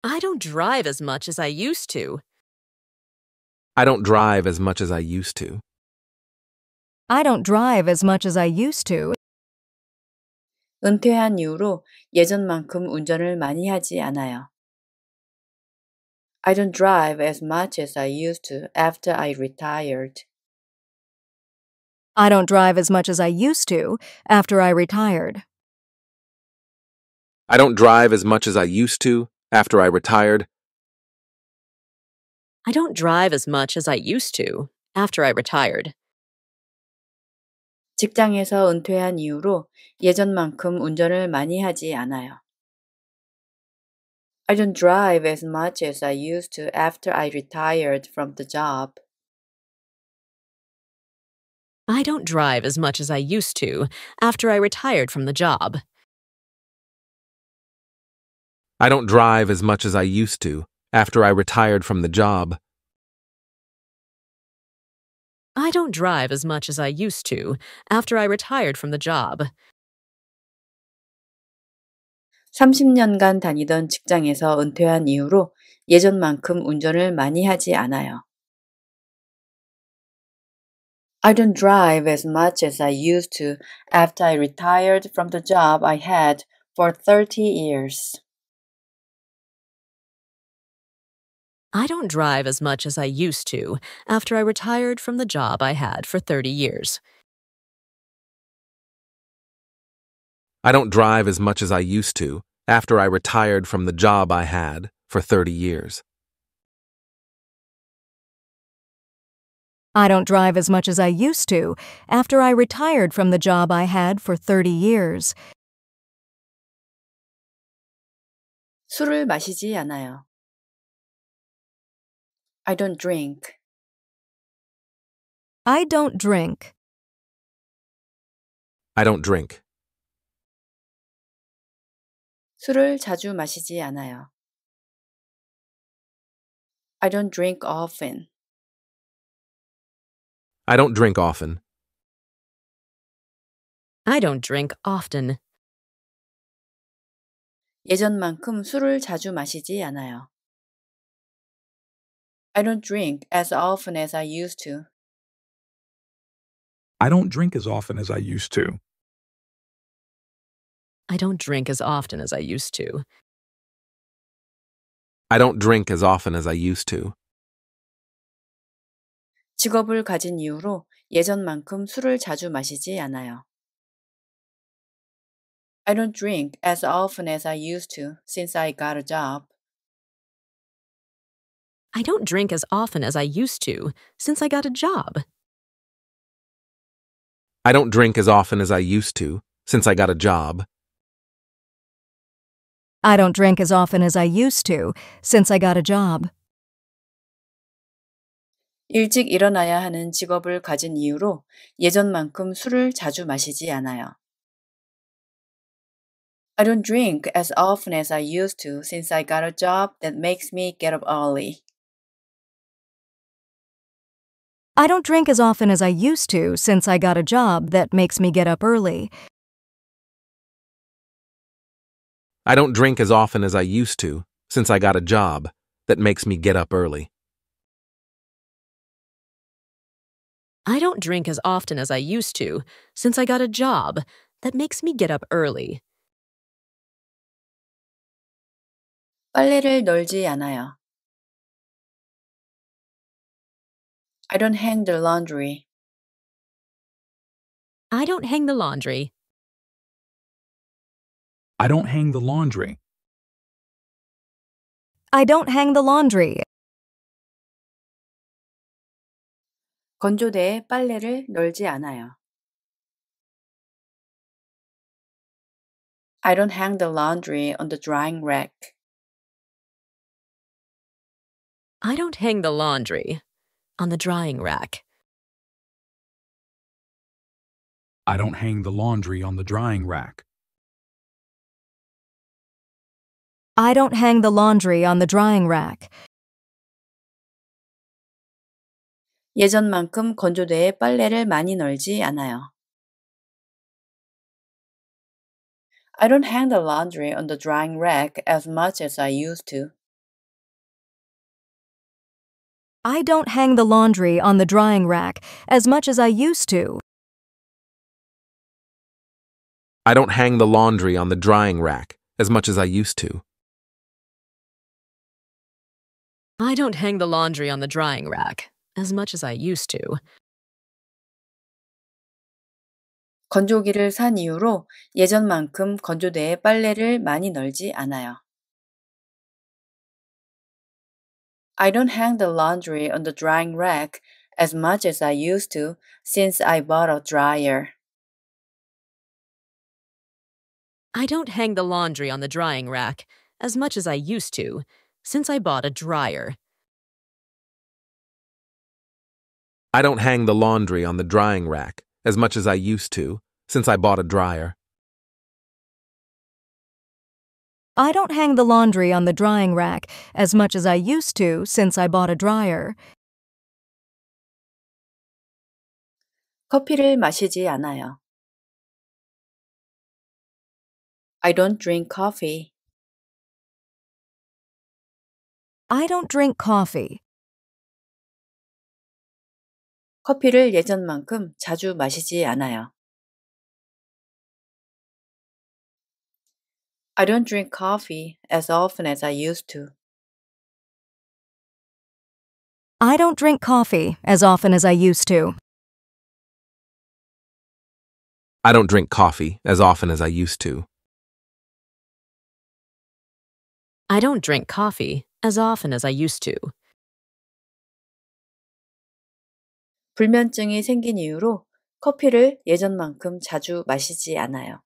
I don't drive as much as I used to. I don't drive as much as I used to. I don't drive as much as I used to. 은퇴한 이후로 예전만큼 운전을 많이 하지 않아요. I don't drive as much as I used to after I retired. I don't drive as much as I used to after I retired. I don't drive as much as I used to after I retired. I don't drive as much as I used to after I retired. 직장에서 은퇴한 이후로 예전만큼 운전을 많이 하지 않아요. I don't drive as much as I used to after I retired from the job. I don't drive as much as I used to after I retired from the job. I don't drive as much as I used to after I retired from the job. I don't drive as much as I used to after I retired from the job. 30년간 다니던 직장에서 은퇴한 이후로 예전만큼 운전을 많이 하지 않아요. I don't drive as much as I used to after I retired from the job I had for 30 years. I don't drive as much as I used to after I retired from the job I had for 30 years. I don't drive as much as I used to after I retired from the job I had for 30 years. I don't drive as much as I used to after I retired from the job I had for 30 years. 술을 마시지 않아요. I don't drink. I don't drink. I don't drink. 술을 자주 마시지 않아요. I don't drink often. I don't drink often. I don't drink often. 예전만큼 술을 자주 마시지 않아요. I don't drink as often as I used to. I don't drink as often as I used to. I don't drink as often as I used to. I don't drink as often as I used to. 직업을 가진 이후로 예전만큼 술을 자주 마시지 않아요. I don't drink as often as I used to since I got a job. I don't drink as often as I used to since I got a job. I don't drink as often as I used to since I got a job. I don't drink as often as I used to since I got a job. 일찍 일어나야 하는 직업을 가진 이유로 예전만큼 술을 자주 마시지 않아요. I don't drink as often as I used to since I got a job that makes me get up early. I don't drink as often as I used to since I got a job that makes me get up early. I don't drink as often as I used to since I got a job that makes me get up early. I don't drink as often as I used to since I got a job that makes me get up early. 빨래를 널지 않아요. I don't hang the laundry. I don't hang the laundry. I don't hang the laundry. I don't hang the laundry. 건조대에 빨래를 널지 않아요. I don't hang the laundry on the drying rack. I don't hang the laundry on the drying rack. I don't hang the laundry on the drying rack. I don't hang the laundry on the drying rack. 예전만큼 건조대에 빨래를 많이 널지 않아요. I don't hang the laundry on the drying rack as much as I used to. I don't hang the laundry on the drying rack as much as I used to. I don't hang the laundry on the drying rack as much as I used to. I don't hang the laundry on the drying rack as much as I used to. 건조기를 산 이후로 예전만큼 건조대에 빨래를 많이 널지 않아요. I don't hang the laundry on the drying rack as much as I used to since I bought a dryer. I don't hang the laundry on the drying rack as much as I used to since I bought a dryer. I don't hang the laundry on the drying rack as much as I used to since I bought a dryer. I don't hang the laundry on the drying rack as much as I used to since I bought a dryer. 커피를 마시지 않아요. I don't drink coffee. I don't drink coffee. 커피를 예전만큼 자주 마시지 않아요. I don't drink coffee as often as I used to. I don't drink coffee as often as I used to. I don't drink coffee as often as I used to. I don't drink coffee as often as I used to. 불면증이 생긴 이후로 커피를 예전만큼 자주 마시지 않아요.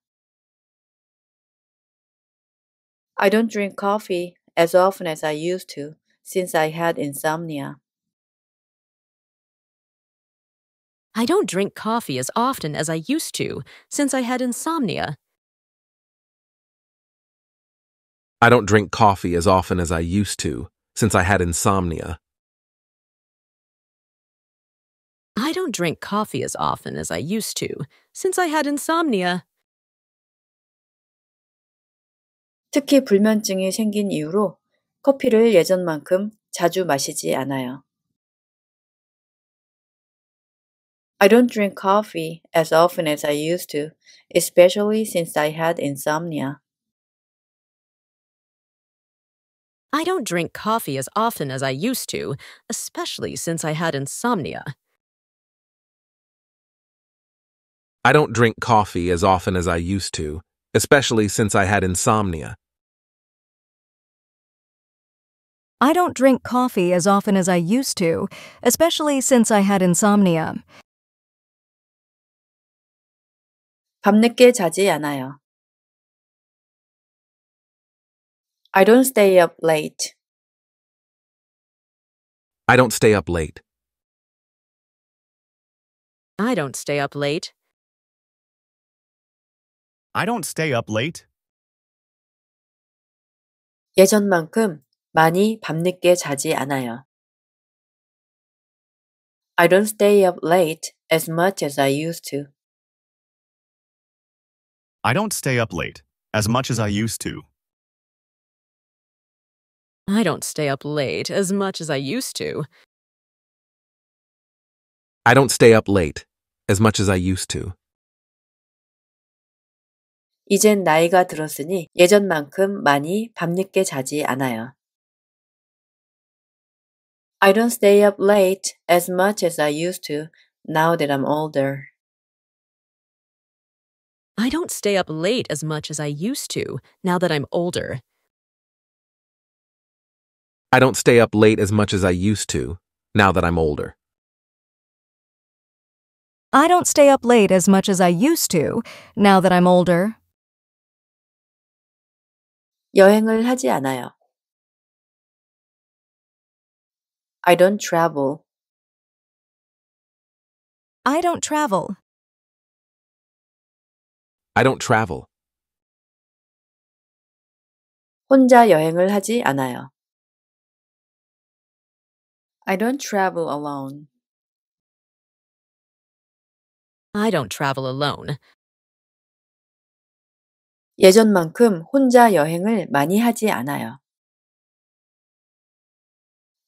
I don't drink coffee as often as I used to since I had insomnia. I don't drink coffee as often as I used to since I had insomnia. I don't drink coffee as often as I used to since I had insomnia. I don't drink coffee as often as I used to since I had insomnia. 특히 불면증이 생긴 이후로 커피를 예전만큼 자주 마시지 않아요. I don't drink coffee as often as I used to, especially since I had insomnia. I don't drink coffee as often as I used to, especially since I had insomnia. I don't drink coffee as often as I used to, especially since I had insomnia. I don't drink coffee as often as I used to, especially since I had insomnia. 밤늦게 자지 않아요. I don't stay up late. I don't stay up late. I don't stay up late. I don't stay up late. 예전만큼 많이 밤늦게 자지 않아요. I don't stay up late as much as I used to. I don't stay up late as much as I used to. I don't stay up late as much as I used to. I don't stay up late as much as I used to. 이젠 나이가 들었으니 예전만큼 많이 밤늦게 자지 않아요. I don't stay up late as much as I used to now that I'm older. I don't stay up late as much as I used to now that I'm older. I don't stay up late as much as I used to now that I'm older. I don't stay up late as much as I used to now that I'm older. 여행을 하지 않아요. I don't travel. I don't travel. I don't travel. 혼자 여행을 하지 않아요. I don't travel alone. I don't travel alone. 예전만큼 혼자 여행을 많이 하지 않아요.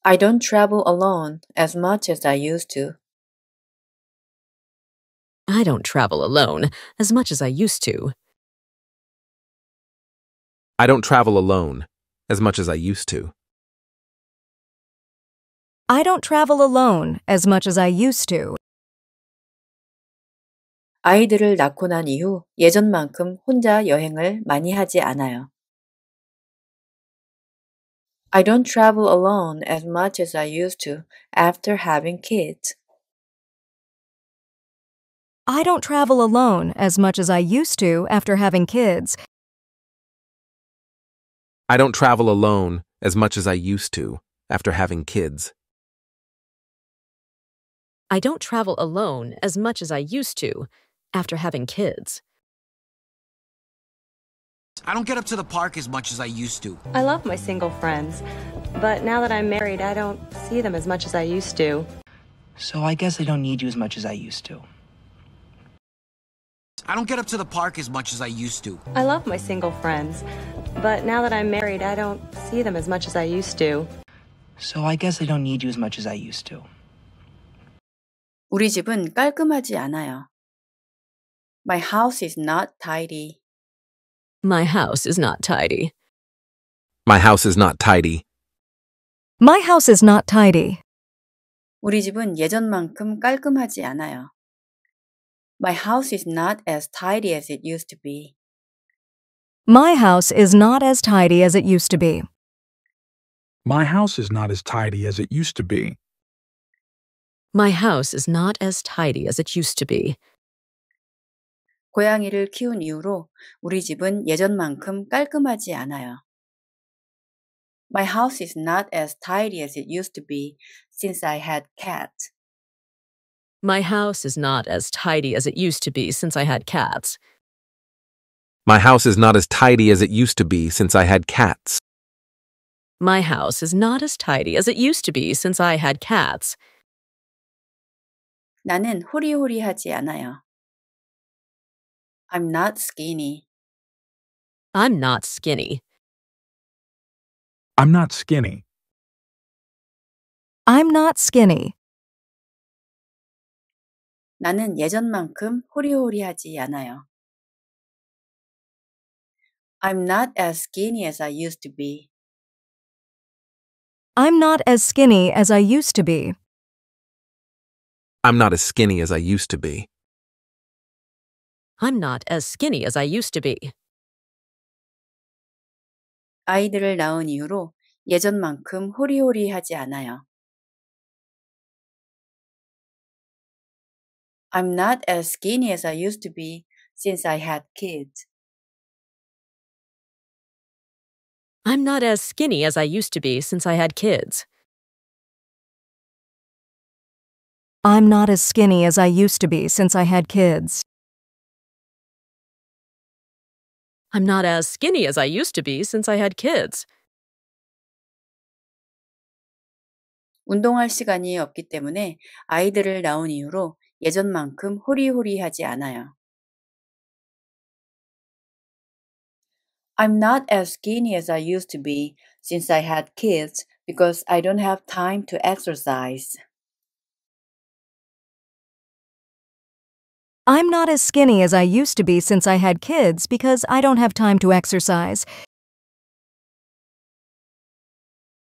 I don't travel alone as much as I used to. I don't travel alone as much as I used to. I don't travel alone as much as I used to. I don't travel alone as much as I used to. 아이들을 낳고 난 이후 예전만큼 혼자 여행을 많이 하지 않아요. I don't travel alone as much as I used to after having kids. I don't travel alone as much as I used to after having kids. I don't travel alone as much as I used to after having kids. I don't travel alone as much as I used to after having kids. I don't get up to the park as much as I used to. I love my single friends, but now that I'm married, I don't see them as much as I used to. So I guess I don't need you as much as I used to. I don't get up to the park as much as I used to. I love my single friends, but now that I'm married, I don't see them as much as I used to. So I guess I don't need you as much as I used to. 우리 집은 깔끔하지 않아요. My house is not tidy. My house is not tidy. My house is not tidy. My house is not tidy. 우리 집은 예전만큼 깔끔하지 않아요. My house is not as tidy as it used to be. My house is not as tidy as it used to be. My house is not as tidy as it used to be. My house is not as tidy as it used to be. 고양이를 키운 이후로 우리 집은 예전만큼 깔끔하지 않아요. My house is not as tidy as it used to be since I had cat. My house is not as tidy as it used to be since I had cats. My house is not as tidy as it used to be since I had cats. My house is not as tidy as it used to be since I had cats. 나는 호리호리하지 않아요. I'm not skinny. I'm not skinny. I'm not skinny. I'm not skinny. 나는 예전만큼 호리호리하지 않아요. I'm not as skinny as I used to be. I'm not as skinny as I used to be. I'm not as skinny as I used to be. I'm not as skinny as I used to be. 아이들을 낳은 이후로 예전만큼 호리호리하지 않아요. I'm not as skinny as I used to be since I had kids. I'm not as skinny as I used to be since I had kids. I'm not as skinny as I used to be since I had kids. I'm not as skinny as I used to be since I had kids. 운동할 시간이 없기 때문에 아이들을 낳은 이후로 예전만큼 호리호리하지 않아요. I'm not as skinny as I used to be since I had kids because I don't have time to exercise. I'm not as skinny as I used to be since I had kids because I don't have time to exercise.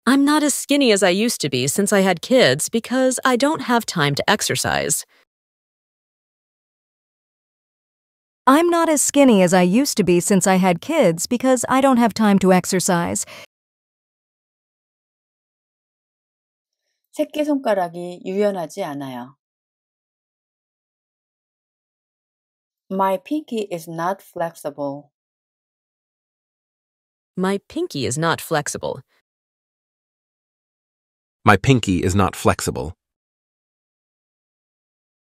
I'm not as skinny as I used to be since I had kids because I don't have time to exercise. I'm not as skinny as I used to be since I had kids because I don't have time to exercise. 새끼손가락이 유연하지 않아요. My pinky is not flexible. My pinky is not flexible. My pinky is not flexible.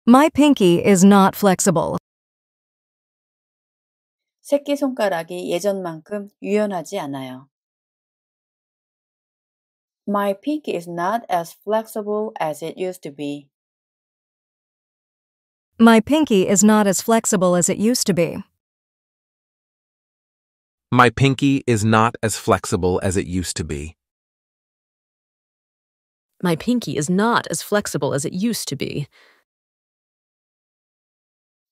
My pinky is not flexible. 새끼 손가락이 예전만큼 유연하지 않아요. My pinky is not as flexible as it used to be. My pinky is not as flexible as it used to be. My pinky is not as flexible as it used to be. My pinky is not as flexible as it used to be.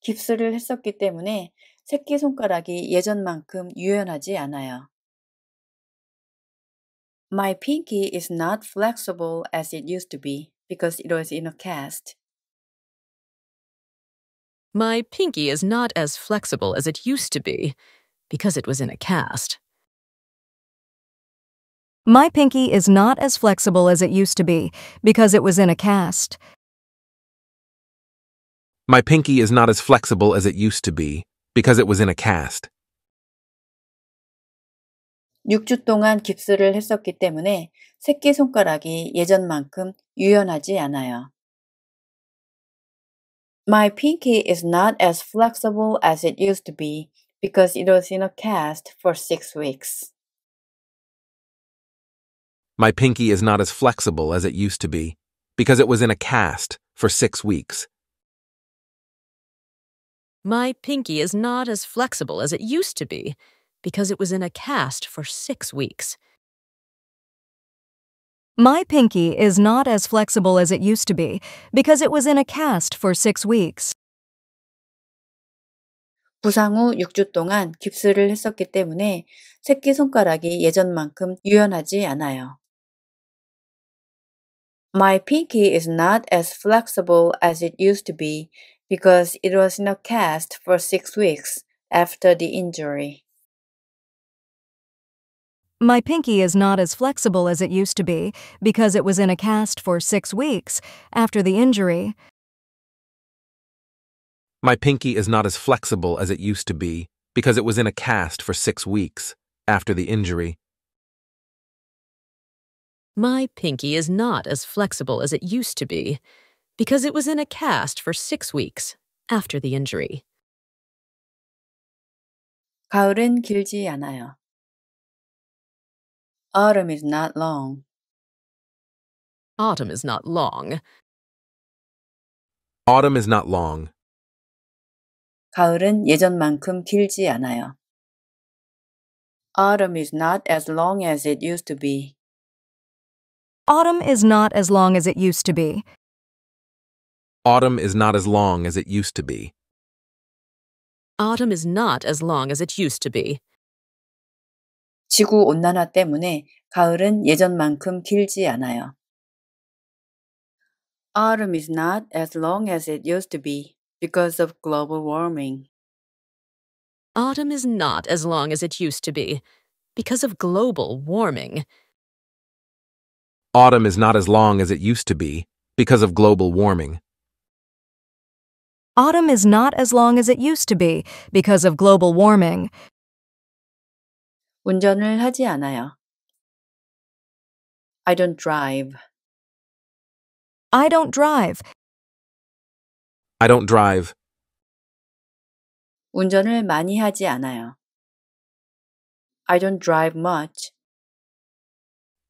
깁스를 했었기 때문에 새끼손가락이 예전만큼 유연하지 않아요. My pinky is not flexible as it used to be because it was in a cast. My pinky is not as flexible as it used to be because it was in a cast. My pinky is not as flexible as it used to be because it was in a cast. My pinky is not as flexible as it used to be because it was in a cast. 6주 동안 깁스를 했었기 때문에 새끼손가락이 예전만큼 유연하지 않아요. My pinky is not as flexible as it used to be because it was in a cast for six weeks. My pinky is not as flexible as it used to be because it was in a cast for six weeks. My pinky is not as flexible as it used to be because it was in a cast for six weeks. My pinky is not as flexible as it used to be because it was in a cast for six weeks. 부상 후 6주 동안 깁스를 했었기 때문에 새끼 손가락이 예전만큼 유연하지 않아요. My pinky is not as flexible as it used to be because it was in a cast for six weeks after the injury. My pinky is not as flexible as it used to be because it was in a cast for six weeks after the injury. My pinky is not as flexible as it used to be because it was in a cast for six weeks after the injury. My pinky is not as flexible as it used to be because it was in a cast for six weeks after the injury. 가을은 길지 않아요. Autumn is not long. Autumn is not long. Autumn is not long. 가을은 예전만큼 길지 않아요. Autumn is not as long as it used to be. Autumn is not as long as it used to be. Autumn is not as long as it used to be. Autumn is not as long as it used to be. 지구 온난화 때문에 가을은 예전만큼 길지 않아요. Autumn is not as long as it used to be because of global warming. Autumn is not as long as it used to be because of global warming. Autumn is not as long as it used to be because of global warming. Autumn is not as long as it used to be because of global warming. 운전을 하지 않아요. I don't drive. I don't drive. I don't drive. 운전을 많이 하지 않아요. I don't drive much.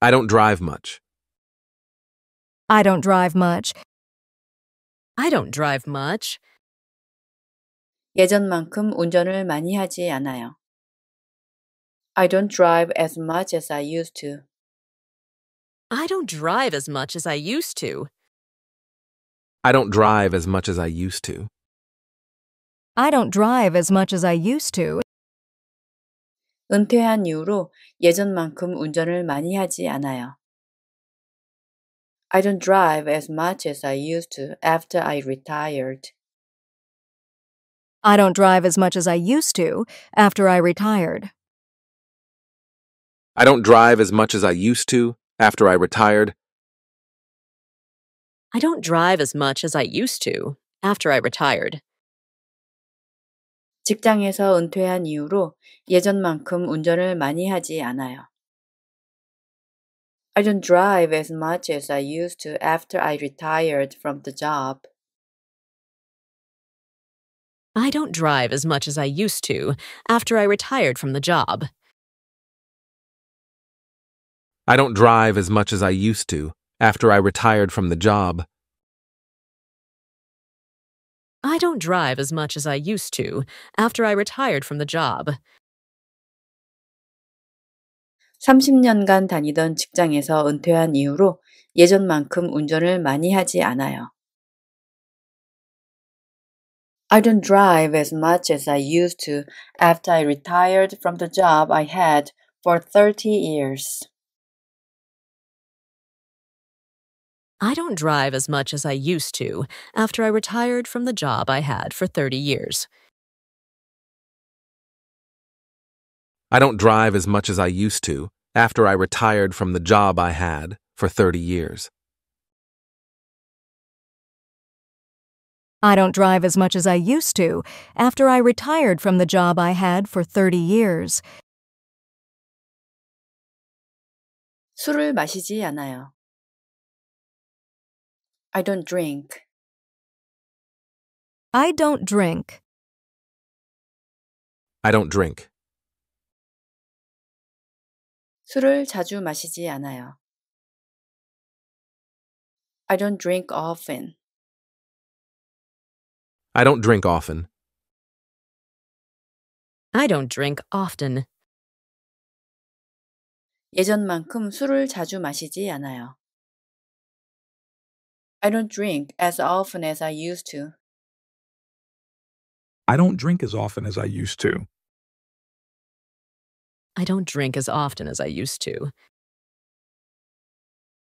I don't drive much. I don't drive much. I don't drive much. 예전만큼 운전을 많이 하지 않아요. I don't drive as much as I used to. I don't drive as much as I used to. I don't drive as much as I used to. I don't drive as much as I used to. 은퇴한 이후로 예전만큼 운전을 많이 하지 않아요. I don't drive as much as I used to after I retired. I don't drive as much as I used to after I retired. I don't drive as much as I used to after I retired. I don't drive as much as I used to after I retired. 직장에서 은퇴한 이후로 예전만큼 운전을 많이 하지 않아요. I don't drive as much as I used to after I retired from the job. I don't drive as much as I used to after I retired from the job. I don't drive as much as I used to after I retired from the job. I don't drive as much as I used to after I retired from the job. 30년간 다니던 직장에서 은퇴한 이후로 예전만큼 운전을 많이 하지 않아요. I don't drive as much as I used to after I retired from the job I had for 30 years. I don't drive as much as I used to after I retired from the job I had for 30 years. I don't drive as much as I used to after I retired from the job I had for 30 years. I don't drive as much as I used to after I retired from the job I had for 30 years. 술을 마시지 않아요. I don't drink. I don't drink. I don't drink. 술을 자주 마시지 않아요. I don't drink often. I don't drink often. I don't drink often. 예전만큼 술을 자주 마시지 않아요. I don't drink as often as I used to. I don't drink as often as I used to. I don't drink as often as I used to.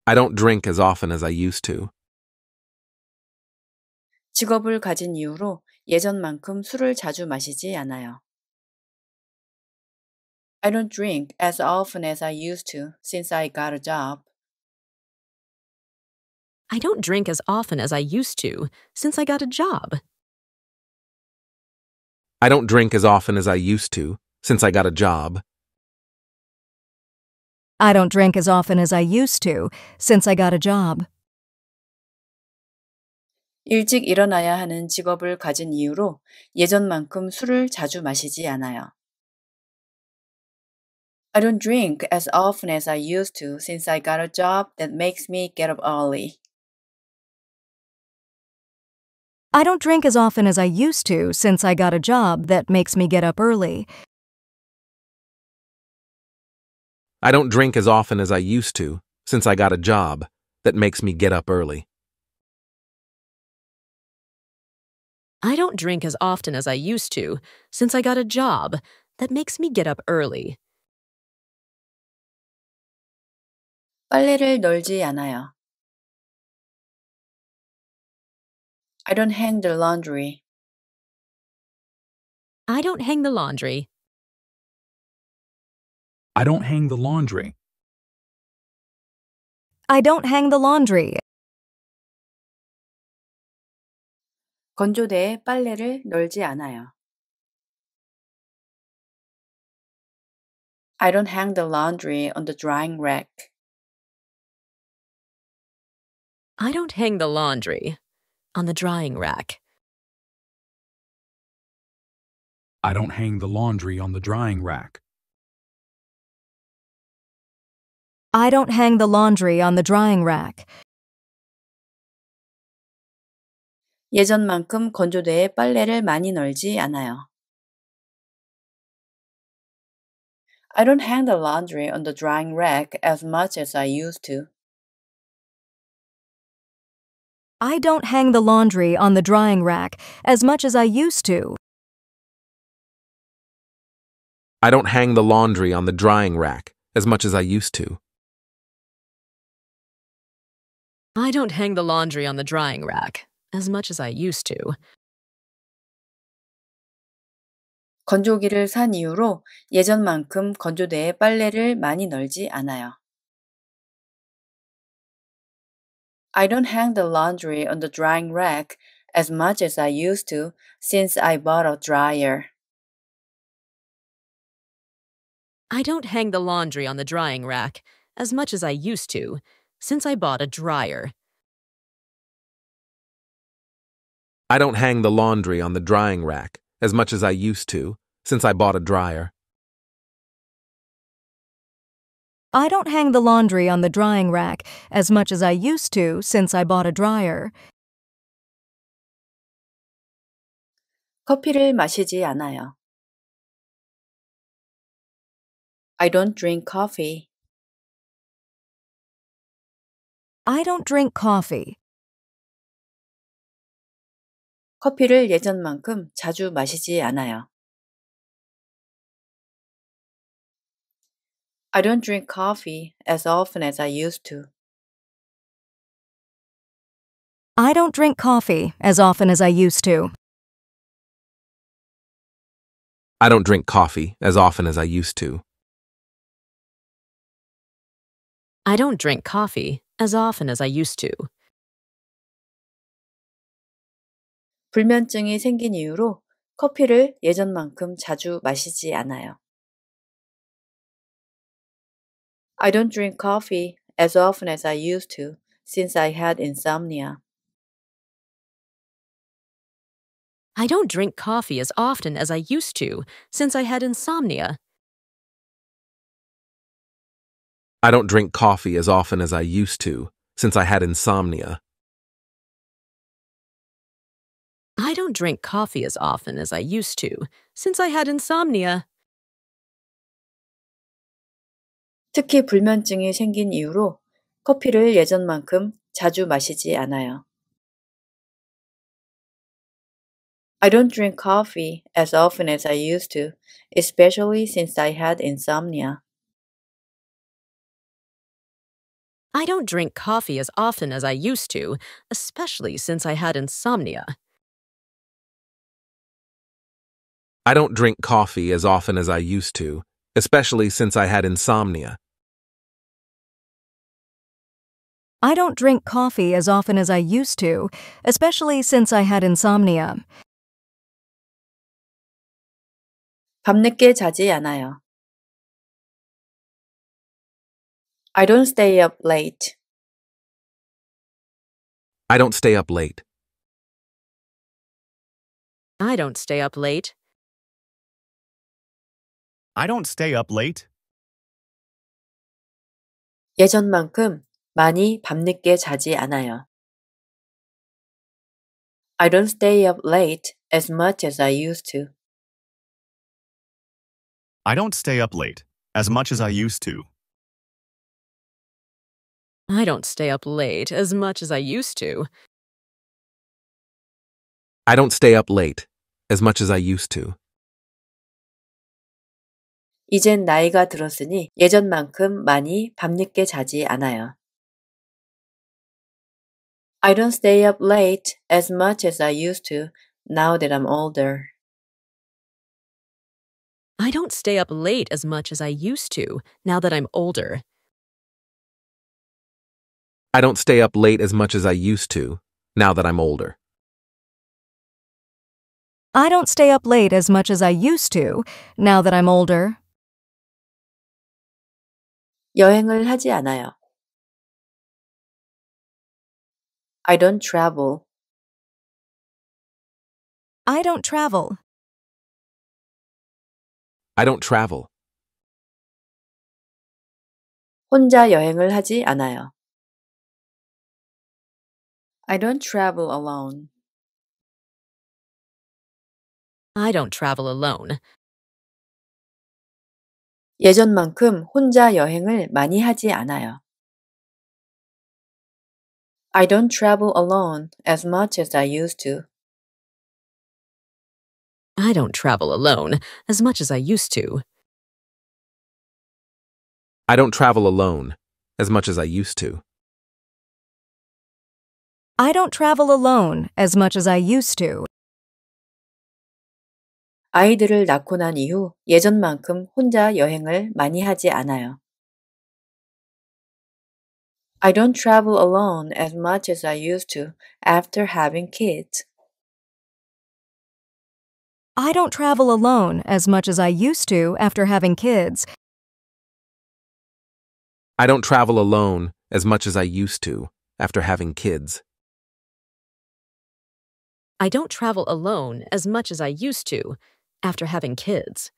I don't drink as often as I used to. 직업을 가진 이후로 예전만큼 술을 자주 마시지 않아요. I don't drink as often as I used to since I got a job. I don't drink as often as I used to since I got a job. I don't drink as often as I used to since I got a job. I don't drink as often as I used to since I got a job. 일찍 일어나야 하는 직업을 가진 이유로 예전만큼 술을 자주 마시지 않아요. I don't drink as often as I used to since I got a job that makes me get up early. I don't drink as often as I used to since I got a job that makes me get up early. I don't drink as often as I used to since I got a job that makes me get up early. I don't drink as often as I used to since I got a job that makes me get up early. 빨래를 널지 않아요. I don't hang the laundry. I don't hang the laundry. I don't hang the laundry. I don't hang the laundry. 건조대에 빨래를 널지 않아요. I don't hang the laundry on the drying rack. I don't hang the laundry on the drying rack. I don't hang the laundry on the drying rack. I don't hang the laundry on the drying rack. 예전만큼 건조대에 빨래를 많이 널지 않아요. I don't hang the laundry on the drying rack as much as I used to. I don't hang the laundry on the drying rack as much as I used to. I don't hang the laundry on the drying rack as much as I used to. I don't hang the laundry on the drying rack as much as I used to. 건조기를 산 이후로 예전만큼 건조대에 빨래를 많이 널지 않아요. I don't hang the laundry on the drying rack as much as I used to since I bought a dryer. I don't hang the laundry on the drying rack as much as I used to since I bought a dryer. I don't hang the laundry on the drying rack as much as I used to since I bought a dryer. I don't hang the laundry on the drying rack as much as I used to since I bought a dryer. 커피를 마시지 않아요. I don't drink coffee. I don't drink coffee. 커피를 예전만큼 자주 마시지 않아요. I don't drink coffee as often as I used to. I don't drink coffee as often as I used to. I don't drink coffee as often as I used to. I don't drink coffee as often as I used to. 불면증이 생긴 이후로 커피를 예전만큼 자주 마시지 않아요. I don't drink coffee as often as I used to since I had insomnia. I don't drink coffee as often as I used to since I had insomnia. I don't drink coffee as often as I used to since I had insomnia. I don't drink coffee as often as I used to since I had insomnia. 특히 불면증이 생긴 이후로 커피를 예전만큼 자주 마시지 않아요. I don't drink coffee as often as I used to, especially since I had insomnia. I don't drink coffee as often as I used to, especially since I had insomnia. I don't drink coffee as often as I used to, especially since I had insomnia. I don't drink coffee as often as I used to, especially since I had insomnia. 밤늦게 자지 않아요. I don't stay up late. I don't stay up late. I don't stay up late. I don't stay up late. 예전만큼 많이 밤늦게 자지 않아요. I don't stay up late as much as I used to. I don't stay up late as much as I used to. I don't stay up late as much as I used to. I don't stay up late as much as I used to. 이젠 나이가 들었으니 예전만큼 많이 밤늦게 자지 않아요. I don't stay up late as much as I used to now that I'm older. I don't stay up late as much as I used to now that I'm older. I don't stay up late as much as I used to now that I'm older. I don't stay up late as much as I used to now that I'm older. 여행을 하지 않아요. I don't travel. I don't travel. I don't travel. 혼자 여행을 하지 않아요. I don't travel alone. I don't travel alone. 예전만큼 혼자 여행을 많이 하지 않아요. I don't travel alone as much as I used to. I don't travel alone as much as I used to. I don't travel alone as much as I used to. I don't travel alone as much as I used to. 아이들을 낳고 난 이후 예전만큼 혼자 여행을 많이 하지 않아요. I don't travel alone as much as I used to after having kids. I don't travel alone as much as I used to after having kids. I don't travel alone as much as I used to after having kids. I don't travel alone as much as I used to after having kids.